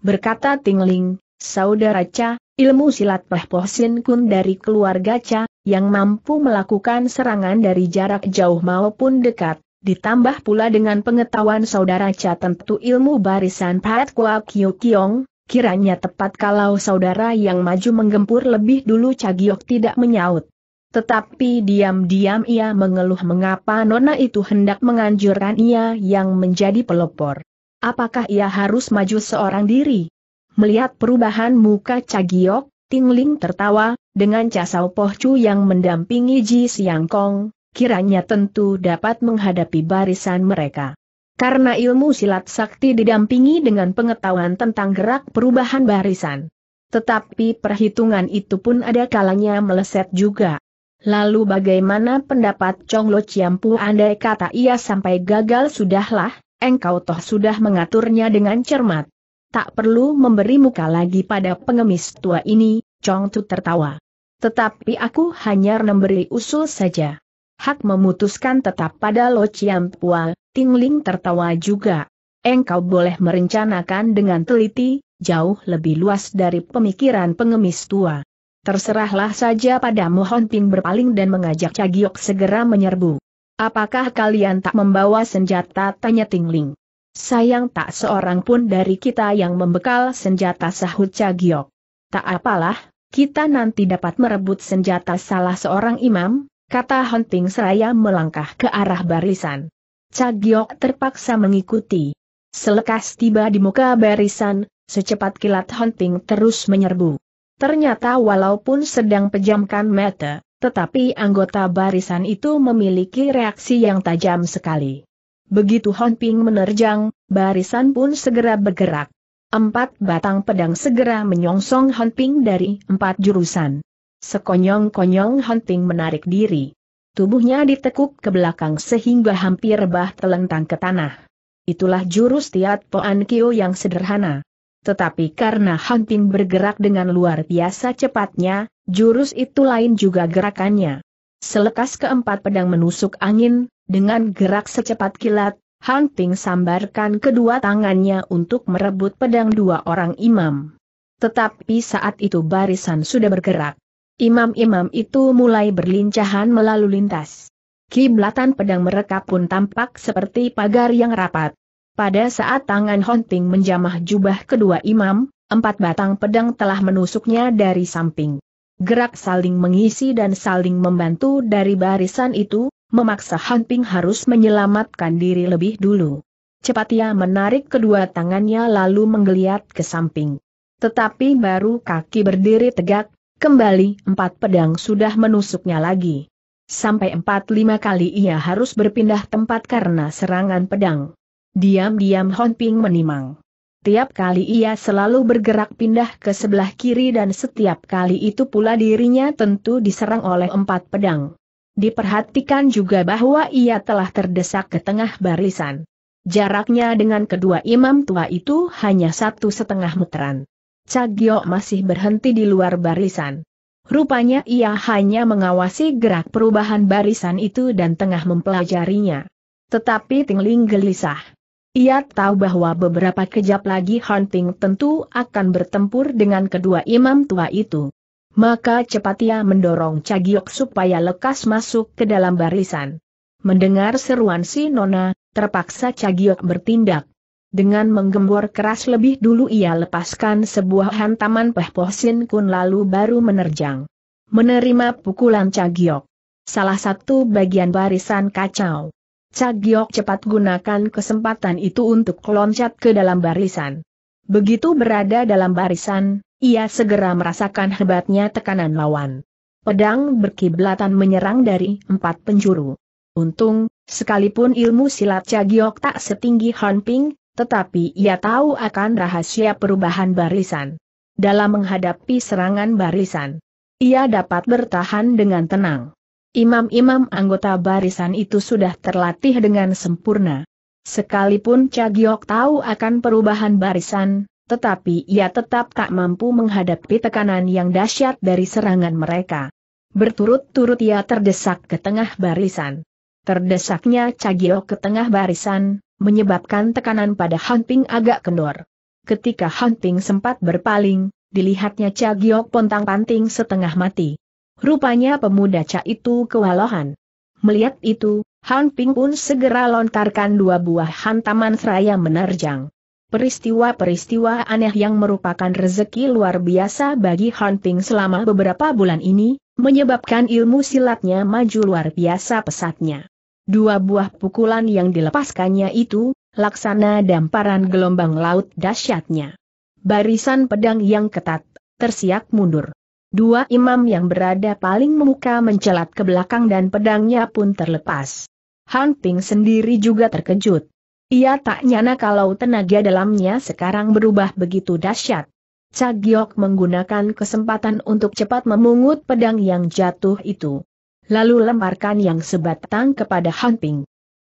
Berkata Tingling, Saudara Cha, ilmu silat Peh Sin Kun dari keluarga Cha, yang mampu melakukan serangan dari jarak jauh maupun dekat, ditambah pula dengan pengetahuan saudara Cha tentu ilmu barisan Pat Kwa Kyo Kiong, Kiranya tepat kalau saudara yang maju menggempur lebih dulu Cagiok tidak menyaut. Tetapi diam-diam ia mengeluh mengapa nona itu hendak menganjurkan ia yang menjadi pelopor. Apakah ia harus maju seorang diri? Melihat perubahan muka Cagiok, Tingling tertawa, dengan Casau Pohcu yang mendampingi Ji Siangkong, kiranya tentu dapat menghadapi barisan mereka. Karena ilmu silat sakti didampingi dengan pengetahuan tentang gerak perubahan barisan. Tetapi perhitungan itu pun ada kalanya meleset juga. Lalu bagaimana pendapat Chong Lo Chiampu andai kata ia sampai gagal sudahlah, engkau toh sudah mengaturnya dengan cermat. Tak perlu memberi muka lagi pada pengemis tua ini, Chong Tu tertawa. Tetapi aku hanya memberi usul saja. Hak memutuskan tetap pada Lo Chiampual, Tingling tertawa juga. Engkau boleh merencanakan dengan teliti, jauh lebih luas dari pemikiran pengemis tua. Terserahlah saja pada Mohon Ting berpaling dan mengajak Cagiok segera menyerbu. Apakah kalian tak membawa senjata? Tanya Tingling. Sayang tak seorang pun dari kita yang membekal senjata sahut Cagiok. Tak apalah, kita nanti dapat merebut senjata salah seorang imam, kata Hunting seraya melangkah ke arah barisan. Cagiok terpaksa mengikuti. Selekas tiba di muka barisan, secepat kilat Hunting terus menyerbu. Ternyata walaupun sedang pejamkan mata, tetapi anggota barisan itu memiliki reaksi yang tajam sekali. Begitu Hunting menerjang, barisan pun segera bergerak. Empat batang pedang segera menyongsong Hunting dari empat jurusan. Sekonyong-konyong Hunting menarik diri. Tubuhnya ditekuk ke belakang sehingga hampir bah telentang ke tanah. Itulah jurus Tiat Poan Kio yang sederhana. Tetapi karena Hanting bergerak dengan luar biasa cepatnya, jurus itu lain juga gerakannya. Selekas keempat pedang menusuk angin, dengan gerak secepat kilat, Hanting sambarkan kedua tangannya untuk merebut pedang dua orang imam. Tetapi saat itu barisan sudah bergerak. Imam-imam itu mulai berlincahan melalui lintas. Kiblatan pedang mereka pun tampak seperti pagar yang rapat. Pada saat tangan Honting menjamah jubah kedua imam, empat batang pedang telah menusuknya dari samping. Gerak saling mengisi dan saling membantu dari barisan itu, memaksa Honting harus menyelamatkan diri lebih dulu. Cepat ia menarik kedua tangannya lalu menggeliat ke samping. Tetapi baru kaki berdiri tegak, Kembali empat pedang sudah menusuknya lagi. Sampai empat lima kali ia harus berpindah tempat karena serangan pedang. Diam-diam Hon Ping menimang. Tiap kali ia selalu bergerak pindah ke sebelah kiri dan setiap kali itu pula dirinya tentu diserang oleh empat pedang. Diperhatikan juga bahwa ia telah terdesak ke tengah barisan. Jaraknya dengan kedua imam tua itu hanya satu setengah meteran. Cagio masih berhenti di luar barisan. Rupanya ia hanya mengawasi gerak perubahan barisan itu dan tengah mempelajarinya. Tetapi Tingling gelisah. Ia tahu bahwa beberapa kejap lagi Hunting tentu akan bertempur dengan kedua imam tua itu. Maka cepat ia mendorong Cagiok supaya lekas masuk ke dalam barisan. Mendengar seruan si Nona, terpaksa Cagiok bertindak. Dengan menggembor keras lebih dulu ia lepaskan sebuah hantaman Peh Kun lalu baru menerjang. Menerima pukulan Cagiok. Salah satu bagian barisan kacau. Cagiok cepat gunakan kesempatan itu untuk loncat ke dalam barisan. Begitu berada dalam barisan, ia segera merasakan hebatnya tekanan lawan. Pedang berkiblatan menyerang dari empat penjuru. Untung, sekalipun ilmu silat Cagiok tak setinggi Hanping, tetapi ia tahu akan rahasia perubahan barisan. Dalam menghadapi serangan barisan, ia dapat bertahan dengan tenang. Imam-imam anggota barisan itu sudah terlatih dengan sempurna. Sekalipun Cagiok tahu akan perubahan barisan, tetapi ia tetap tak mampu menghadapi tekanan yang dahsyat dari serangan mereka. Berturut-turut ia terdesak ke tengah barisan. Terdesaknya Cagiok ke tengah barisan, menyebabkan tekanan pada Han agak kendor. Ketika Han sempat berpaling, dilihatnya Cha Giok pontang-panting setengah mati. Rupanya pemuda Cha itu kewalahan. Melihat itu, Han pun segera lontarkan dua buah hantaman seraya menerjang. Peristiwa-peristiwa aneh yang merupakan rezeki luar biasa bagi Han selama beberapa bulan ini, menyebabkan ilmu silatnya maju luar biasa pesatnya. Dua buah pukulan yang dilepaskannya itu, laksana damparan gelombang laut dahsyatnya. Barisan pedang yang ketat, tersiak mundur. Dua imam yang berada paling memuka mencelat ke belakang dan pedangnya pun terlepas. Han Ping sendiri juga terkejut. Ia tak nyana kalau tenaga dalamnya sekarang berubah begitu dahsyat. Cagiok menggunakan kesempatan untuk cepat memungut pedang yang jatuh itu lalu lemparkan yang sebatang kepada Han Ping.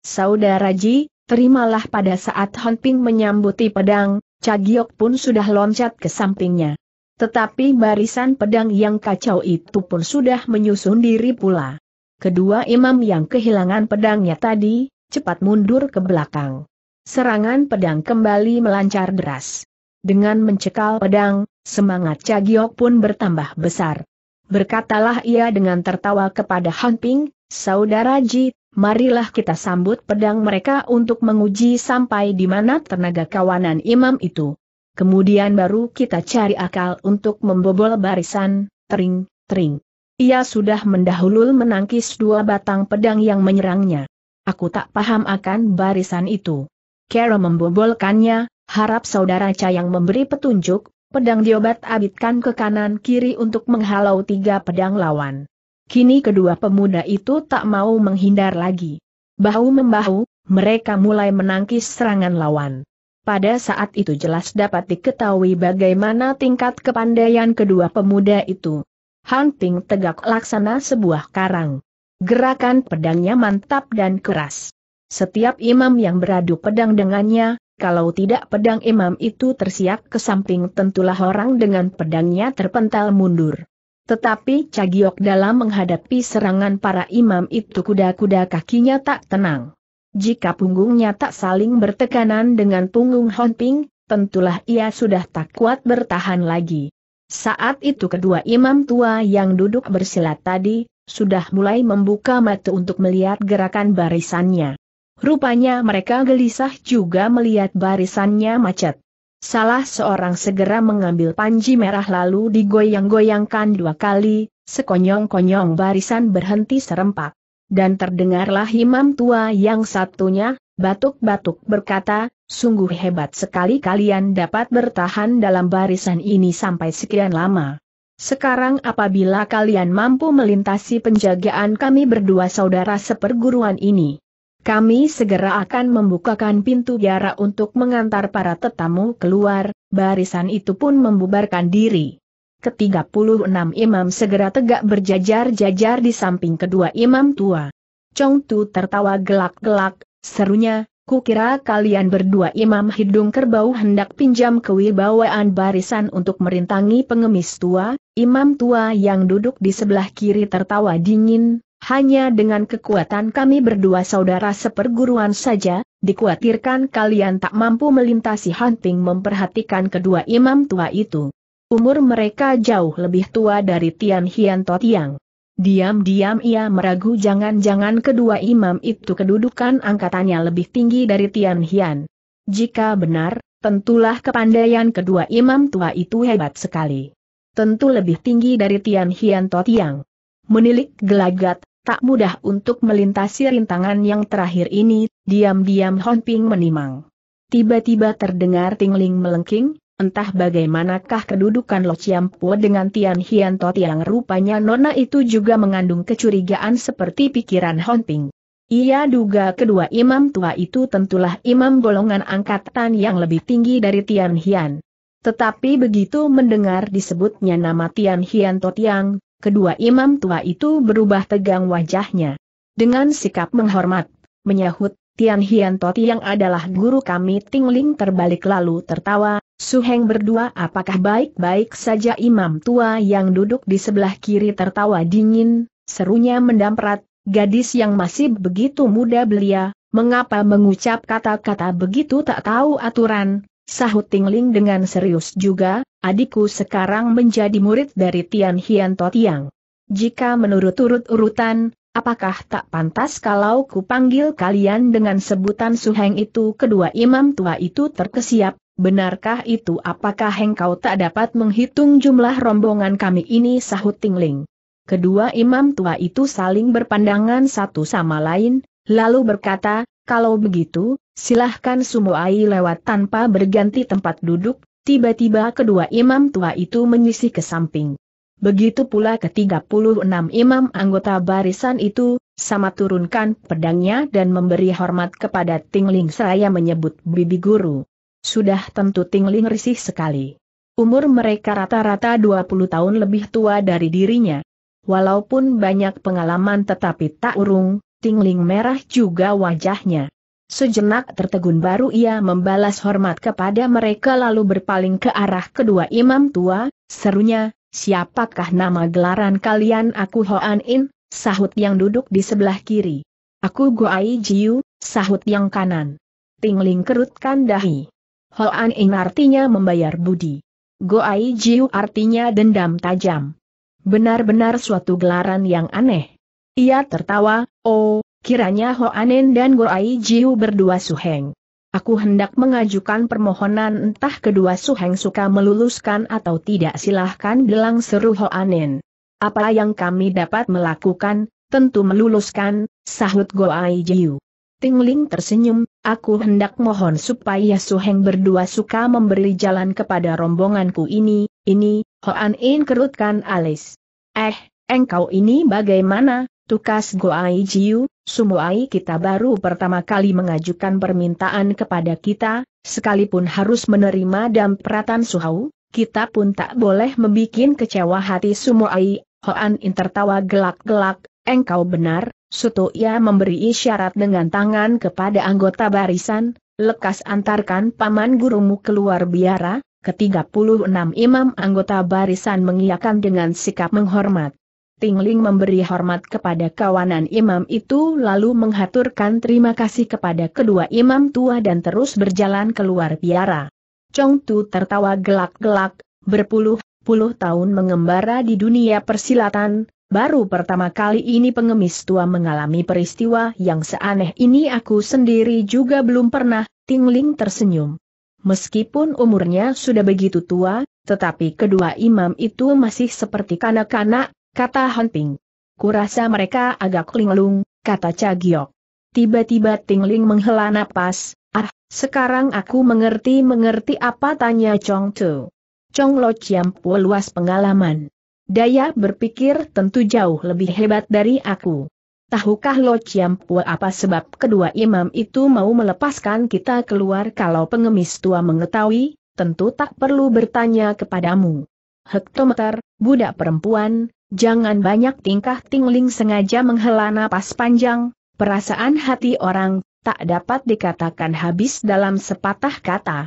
Saudara Ji, terimalah pada saat Han Ping menyambuti pedang, Cagiok pun sudah loncat ke sampingnya. Tetapi barisan pedang yang kacau itu pun sudah menyusun diri pula. Kedua imam yang kehilangan pedangnya tadi, cepat mundur ke belakang. Serangan pedang kembali melancar deras. Dengan mencekal pedang, semangat Cagiok pun bertambah besar. Berkatalah ia dengan tertawa kepada Han Ping, Saudara Ji, marilah kita sambut pedang mereka untuk menguji sampai di mana tenaga kawanan imam itu. Kemudian baru kita cari akal untuk membobol barisan, tering, tering. Ia sudah mendahulul menangkis dua batang pedang yang menyerangnya. Aku tak paham akan barisan itu. Kera membobolkannya, harap saudara Cayang memberi petunjuk, pedang diobat-abitkan ke kanan-kiri untuk menghalau tiga pedang lawan. Kini kedua pemuda itu tak mau menghindar lagi. Bahu-membahu, mereka mulai menangkis serangan lawan. Pada saat itu jelas dapat diketahui bagaimana tingkat kepandaian kedua pemuda itu. Hunting tegak laksana sebuah karang. Gerakan pedangnya mantap dan keras. Setiap imam yang beradu pedang dengannya, kalau tidak pedang imam itu tersiak ke samping tentulah orang dengan pedangnya terpental mundur. Tetapi Cagiok dalam menghadapi serangan para imam itu kuda-kuda kakinya tak tenang. Jika punggungnya tak saling bertekanan dengan punggung Honping, tentulah ia sudah tak kuat bertahan lagi. Saat itu kedua imam tua yang duduk bersilat tadi, sudah mulai membuka mata untuk melihat gerakan barisannya. Rupanya mereka gelisah juga melihat barisannya macet. Salah seorang segera mengambil panji merah lalu digoyang-goyangkan dua kali, sekonyong-konyong barisan berhenti serempak. Dan terdengarlah imam tua yang satunya, batuk-batuk berkata, sungguh hebat sekali kalian dapat bertahan dalam barisan ini sampai sekian lama. Sekarang apabila kalian mampu melintasi penjagaan kami berdua saudara seperguruan ini, kami segera akan membukakan pintu biara untuk mengantar para tetamu keluar, barisan itu pun membubarkan diri. Ketiga puluh enam imam segera tegak berjajar-jajar di samping kedua imam tua. Chong Tu tertawa gelak-gelak, serunya, Kukira kalian berdua imam hidung kerbau hendak pinjam kewibawaan barisan untuk merintangi pengemis tua, imam tua yang duduk di sebelah kiri tertawa dingin, hanya dengan kekuatan kami berdua saudara seperguruan saja, dikhawatirkan kalian tak mampu melintasi hunting memperhatikan kedua imam tua itu. Umur mereka jauh lebih tua dari Tian Hian Tiang. Diam-diam ia meragu jangan-jangan kedua imam itu kedudukan angkatannya lebih tinggi dari Tian Hian. Jika benar, tentulah kepandaian kedua imam tua itu hebat sekali. Tentu lebih tinggi dari Tian Hian Tiang. Menilik gelagat, tak mudah untuk melintasi rintangan yang terakhir ini, diam-diam Hon Ping menimang. Tiba-tiba terdengar tingling melengking, entah bagaimanakah kedudukan Lo Po dengan Tian Hian Tot yang rupanya nona itu juga mengandung kecurigaan seperti pikiran Hon Ping. Ia duga kedua imam tua itu tentulah imam golongan angkatan yang lebih tinggi dari Tian Hian. Tetapi begitu mendengar disebutnya nama Tian Hian Totiang, kedua imam tua itu berubah tegang wajahnya. Dengan sikap menghormat, menyahut, Tian Hian Toti yang adalah guru kami Tingling terbalik lalu tertawa, Suheng berdua apakah baik-baik saja imam tua yang duduk di sebelah kiri tertawa dingin, serunya mendamprat, gadis yang masih begitu muda belia, mengapa mengucap kata-kata begitu tak tahu aturan, sahut Tingling dengan serius juga, adikku sekarang menjadi murid dari Tian Hian Tiang. Jika menurut urut-urutan, apakah tak pantas kalau ku panggil kalian dengan sebutan Suheng itu kedua imam tua itu terkesiap, benarkah itu apakah engkau tak dapat menghitung jumlah rombongan kami ini sahut Tingling. Kedua imam tua itu saling berpandangan satu sama lain, lalu berkata, kalau begitu, silahkan Sumoai lewat tanpa berganti tempat duduk, Tiba-tiba kedua imam tua itu menyisih ke samping. Begitu pula ke-36 imam anggota barisan itu, sama turunkan pedangnya dan memberi hormat kepada Tingling seraya menyebut bibi guru. Sudah tentu Tingling risih sekali. Umur mereka rata-rata 20 tahun lebih tua dari dirinya. Walaupun banyak pengalaman tetapi tak urung, Tingling merah juga wajahnya. Sejenak tertegun baru ia membalas hormat kepada mereka lalu berpaling ke arah kedua imam tua, serunya, siapakah nama gelaran kalian aku Hoan In, sahut yang duduk di sebelah kiri. Aku Goai Jiu, sahut yang kanan. Tingling kerutkan dahi. Hoan In artinya membayar budi. Goai Jiu artinya dendam tajam. Benar-benar suatu gelaran yang aneh. Ia tertawa, oh, Kiranya Ho Hoanen dan Goai Jiu berdua suheng. Aku hendak mengajukan permohonan entah kedua suheng suka meluluskan atau tidak silahkan gelang seru Ho Hoanen. Apa yang kami dapat melakukan, tentu meluluskan, sahut Goai Jiu. Tingling tersenyum, aku hendak mohon supaya suheng berdua suka memberi jalan kepada rombonganku ini, ini, Ho Hoanen kerutkan alis. Eh, engkau ini bagaimana, tukas Goai Jiu, Sumuai kita baru pertama kali mengajukan permintaan kepada kita, sekalipun harus menerima dampratan Suhau, kita pun tak boleh membuat kecewa hati Sumuai. Hoan In tertawa gelak-gelak, engkau benar, Suto ia memberi isyarat dengan tangan kepada anggota barisan, lekas antarkan paman gurumu keluar biara, ke-36 imam anggota barisan mengiakan dengan sikap menghormat. Tingling memberi hormat kepada kawanan imam itu lalu menghaturkan terima kasih kepada kedua imam tua dan terus berjalan keluar biara. Chong Tu tertawa gelak-gelak, berpuluh-puluh tahun mengembara di dunia persilatan, baru pertama kali ini pengemis tua mengalami peristiwa yang seaneh ini aku sendiri juga belum pernah, Tingling tersenyum. Meskipun umurnya sudah begitu tua, tetapi kedua imam itu masih seperti kanak-kanak, kata Han Ping. Kurasa mereka agak linglung, kata Cha Giok. Tiba-tiba Tingling menghela napas, ah, sekarang aku mengerti-mengerti apa tanya Chong Tu. Chong Lo Chiampu luas pengalaman. Daya berpikir tentu jauh lebih hebat dari aku. Tahukah Lo Chiampu apa sebab kedua imam itu mau melepaskan kita keluar kalau pengemis tua mengetahui, tentu tak perlu bertanya kepadamu. Hektometer, budak perempuan, Jangan banyak tingkah tingling sengaja menghela napas panjang, perasaan hati orang, tak dapat dikatakan habis dalam sepatah kata.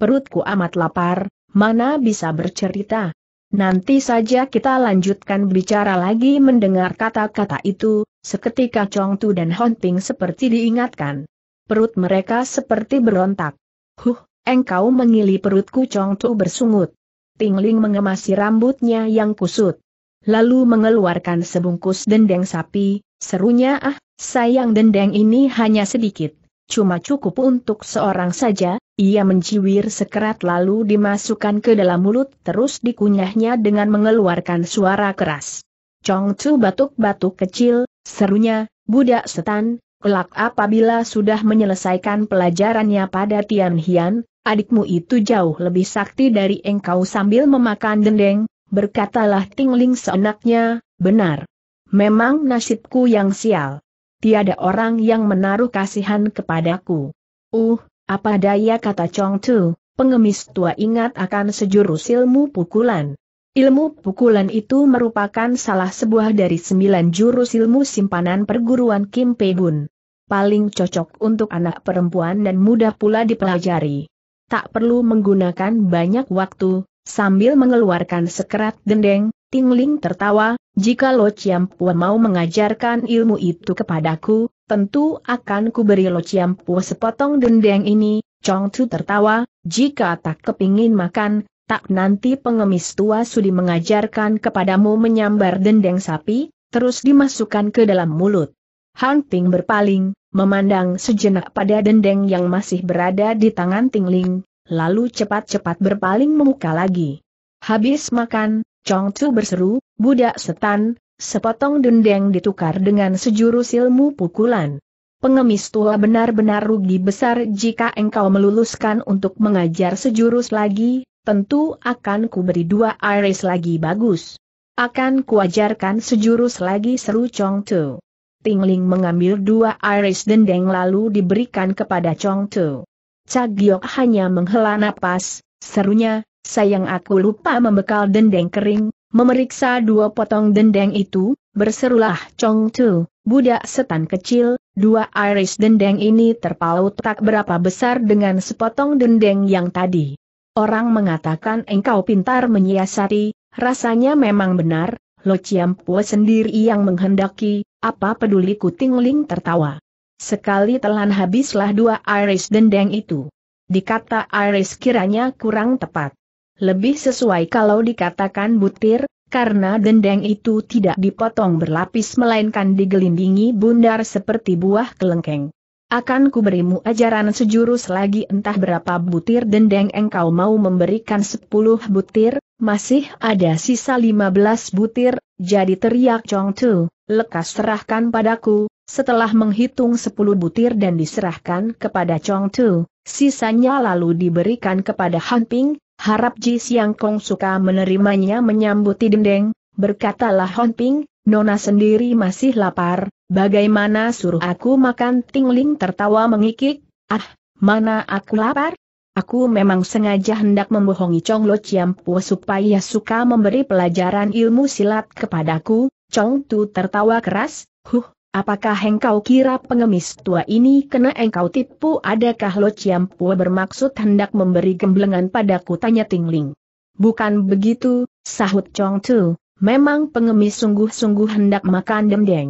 Perutku amat lapar, mana bisa bercerita. Nanti saja kita lanjutkan bicara lagi mendengar kata-kata itu, seketika Chong Tu dan Hon Ping seperti diingatkan. Perut mereka seperti berontak. Huh, engkau mengili perutku Chong Tu bersungut. Tingling mengemasi rambutnya yang kusut lalu mengeluarkan sebungkus dendeng sapi, serunya ah, sayang dendeng ini hanya sedikit, cuma cukup untuk seorang saja, ia menciwir sekerat lalu dimasukkan ke dalam mulut terus dikunyahnya dengan mengeluarkan suara keras. Chong Chu batuk-batuk kecil, serunya, budak setan, kelak apabila sudah menyelesaikan pelajarannya pada Tian Hian, adikmu itu jauh lebih sakti dari engkau sambil memakan dendeng, berkatalah Tingling seenaknya, benar. Memang nasibku yang sial. Tiada orang yang menaruh kasihan kepadaku. Uh, apa daya kata Chong Tu, pengemis tua ingat akan sejurus ilmu pukulan. Ilmu pukulan itu merupakan salah sebuah dari sembilan jurus ilmu simpanan perguruan Kim Bun Paling cocok untuk anak perempuan dan mudah pula dipelajari. Tak perlu menggunakan banyak waktu, Sambil mengeluarkan sekerat dendeng, Tingling tertawa, jika Lo Chiam Pua mau mengajarkan ilmu itu kepadaku, tentu akan kuberi Lo Chiam Pua sepotong dendeng ini, Chong Chu tertawa, jika tak kepingin makan, tak nanti pengemis tua sudi mengajarkan kepadamu menyambar dendeng sapi, terus dimasukkan ke dalam mulut. Hang Ting berpaling, memandang sejenak pada dendeng yang masih berada di tangan Tingling, lalu cepat-cepat berpaling memuka lagi. Habis makan, Chong Chu berseru, budak setan, sepotong dendeng ditukar dengan sejurus ilmu pukulan. Pengemis tua benar-benar rugi besar jika engkau meluluskan untuk mengajar sejurus lagi, tentu akan kuberi dua iris lagi bagus. Akan kuajarkan sejurus lagi seru Chong Tu. Tingling mengambil dua iris dendeng lalu diberikan kepada Chong Tu. Cagiok hanya menghela napas, serunya, sayang aku lupa membekal dendeng kering, memeriksa dua potong dendeng itu, berserulah Chong Tu, budak setan kecil, dua iris dendeng ini terpaut tak berapa besar dengan sepotong dendeng yang tadi. Orang mengatakan engkau pintar menyiasati, rasanya memang benar, Lo Chiampu sendiri yang menghendaki, apa peduli kutingling tertawa. Sekali telan habislah dua iris dendeng itu. Dikata iris kiranya kurang tepat. Lebih sesuai kalau dikatakan butir, karena dendeng itu tidak dipotong berlapis melainkan digelindingi bundar seperti buah kelengkeng. Akan kuberimu ajaran sejurus lagi entah berapa butir dendeng engkau mau memberikan sepuluh butir, masih ada sisa lima belas butir, jadi teriak Chong Tu, lekas serahkan padaku, setelah menghitung 10 butir dan diserahkan kepada Chong Tu, sisanya lalu diberikan kepada Han Ping, harap Ji Siang Kong suka menerimanya menyambuti dendeng, berkatalah Han Ping, Nona sendiri masih lapar, bagaimana suruh aku makan tingling tertawa mengikik, ah, mana aku lapar? Aku memang sengaja hendak membohongi Chong Lo Pu supaya suka memberi pelajaran ilmu silat kepadaku, Chong Tu tertawa keras, huh, Apakah engkau kira pengemis tua ini kena engkau tipu? Adakah Lo ciampu bermaksud hendak memberi gemblengan padaku? Tanya Tingling. Bukan begitu, sahut Chong Tu, memang pengemis sungguh-sungguh hendak makan dendeng.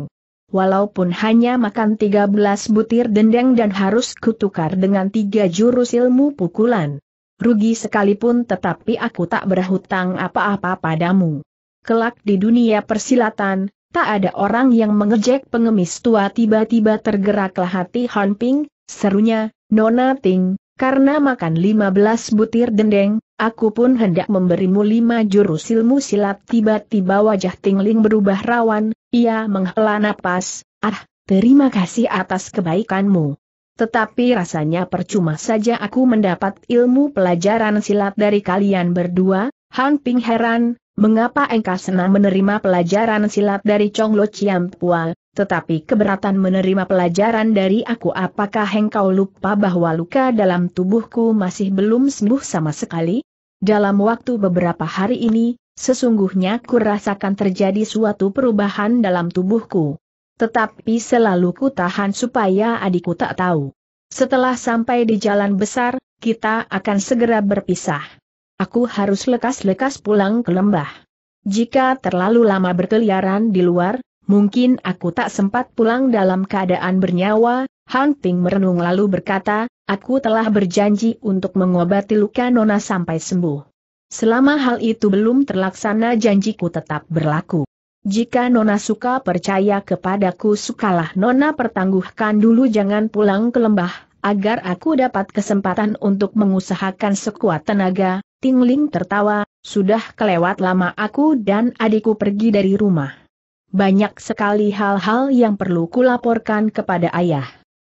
Walaupun hanya makan 13 butir dendeng dan harus kutukar dengan tiga jurus ilmu pukulan. Rugi sekalipun tetapi aku tak berhutang apa-apa padamu. Kelak di dunia persilatan, Tak ada orang yang mengejek pengemis tua tiba-tiba tergeraklah hati Han Ping, serunya, Nona Ting, karena makan 15 butir dendeng, aku pun hendak memberimu lima jurus ilmu silat tiba-tiba wajah Tingling berubah rawan, ia menghela napas, ah, terima kasih atas kebaikanmu. Tetapi rasanya percuma saja aku mendapat ilmu pelajaran silat dari kalian berdua, Han Ping heran, Mengapa engkau senang menerima pelajaran silat dari Chong Lo Chiam Pual, tetapi keberatan menerima pelajaran dari aku apakah engkau lupa bahwa luka dalam tubuhku masih belum sembuh sama sekali? Dalam waktu beberapa hari ini, sesungguhnya kurasakan terjadi suatu perubahan dalam tubuhku. Tetapi selalu ku tahan supaya adikku tak tahu. Setelah sampai di jalan besar, kita akan segera berpisah. Aku harus lekas-lekas pulang ke lembah. Jika terlalu lama berkeliaran di luar, mungkin aku tak sempat pulang dalam keadaan bernyawa, Hunting merenung lalu berkata, aku telah berjanji untuk mengobati luka Nona sampai sembuh. Selama hal itu belum terlaksana janjiku tetap berlaku. Jika Nona suka percaya kepadaku sukalah Nona pertangguhkan dulu jangan pulang ke lembah, agar aku dapat kesempatan untuk mengusahakan sekuat tenaga, Tingling tertawa, sudah kelewat lama aku dan adikku pergi dari rumah. Banyak sekali hal-hal yang perlu kulaporkan kepada ayah.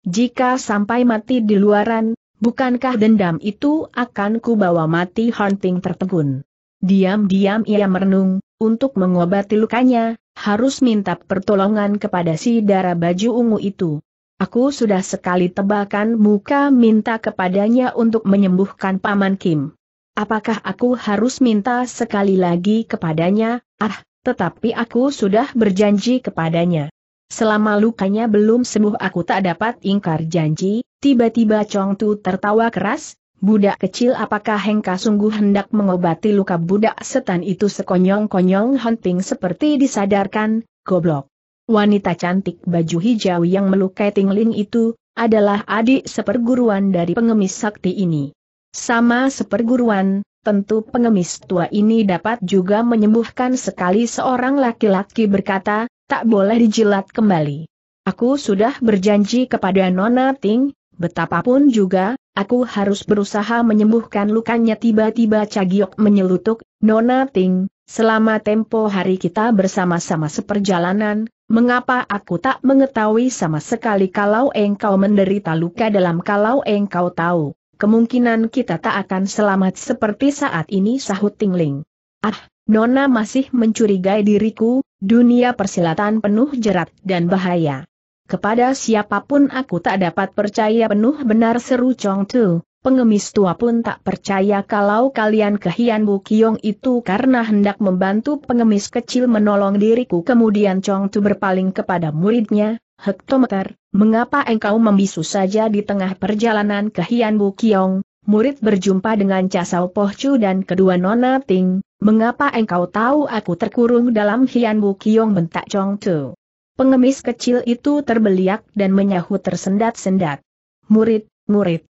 Jika sampai mati di luaran, bukankah dendam itu akan kubawa mati hunting tertegun. Diam-diam ia merenung, untuk mengobati lukanya, harus minta pertolongan kepada si darah baju ungu itu. Aku sudah sekali tebakan muka minta kepadanya untuk menyembuhkan Paman Kim apakah aku harus minta sekali lagi kepadanya, ah, tetapi aku sudah berjanji kepadanya. Selama lukanya belum sembuh aku tak dapat ingkar janji, tiba-tiba Chong Tu tertawa keras, budak kecil apakah Hengka sungguh hendak mengobati luka budak setan itu sekonyong-konyong hunting seperti disadarkan, goblok. Wanita cantik baju hijau yang melukai Tingling itu, adalah adik seperguruan dari pengemis sakti ini. Sama seperguruan, tentu pengemis tua ini dapat juga menyembuhkan sekali seorang laki-laki berkata, tak boleh dijilat kembali. Aku sudah berjanji kepada Nona Ting, betapapun juga, aku harus berusaha menyembuhkan lukanya tiba-tiba Cagiok menyelutuk, Nona Ting, selama tempo hari kita bersama-sama seperjalanan, Mengapa aku tak mengetahui sama sekali kalau engkau menderita luka dalam kalau engkau tahu? kemungkinan kita tak akan selamat seperti saat ini sahut Tingling. Ah, Nona masih mencurigai diriku, dunia persilatan penuh jerat dan bahaya. Kepada siapapun aku tak dapat percaya penuh benar seru Chong Tu, pengemis tua pun tak percaya kalau kalian kehian Bu Kiong itu karena hendak membantu pengemis kecil menolong diriku. Kemudian Chong Tu berpaling kepada muridnya, Hektometer, mengapa engkau membisu saja di tengah perjalanan ke Hian Bu murid berjumpa dengan Casau Pohcu dan kedua Nona Ting, mengapa engkau tahu aku terkurung dalam Hian Bu Kiong bentak Chong Tu. Pengemis kecil itu terbeliak dan menyahut tersendat-sendat. Murid, murid,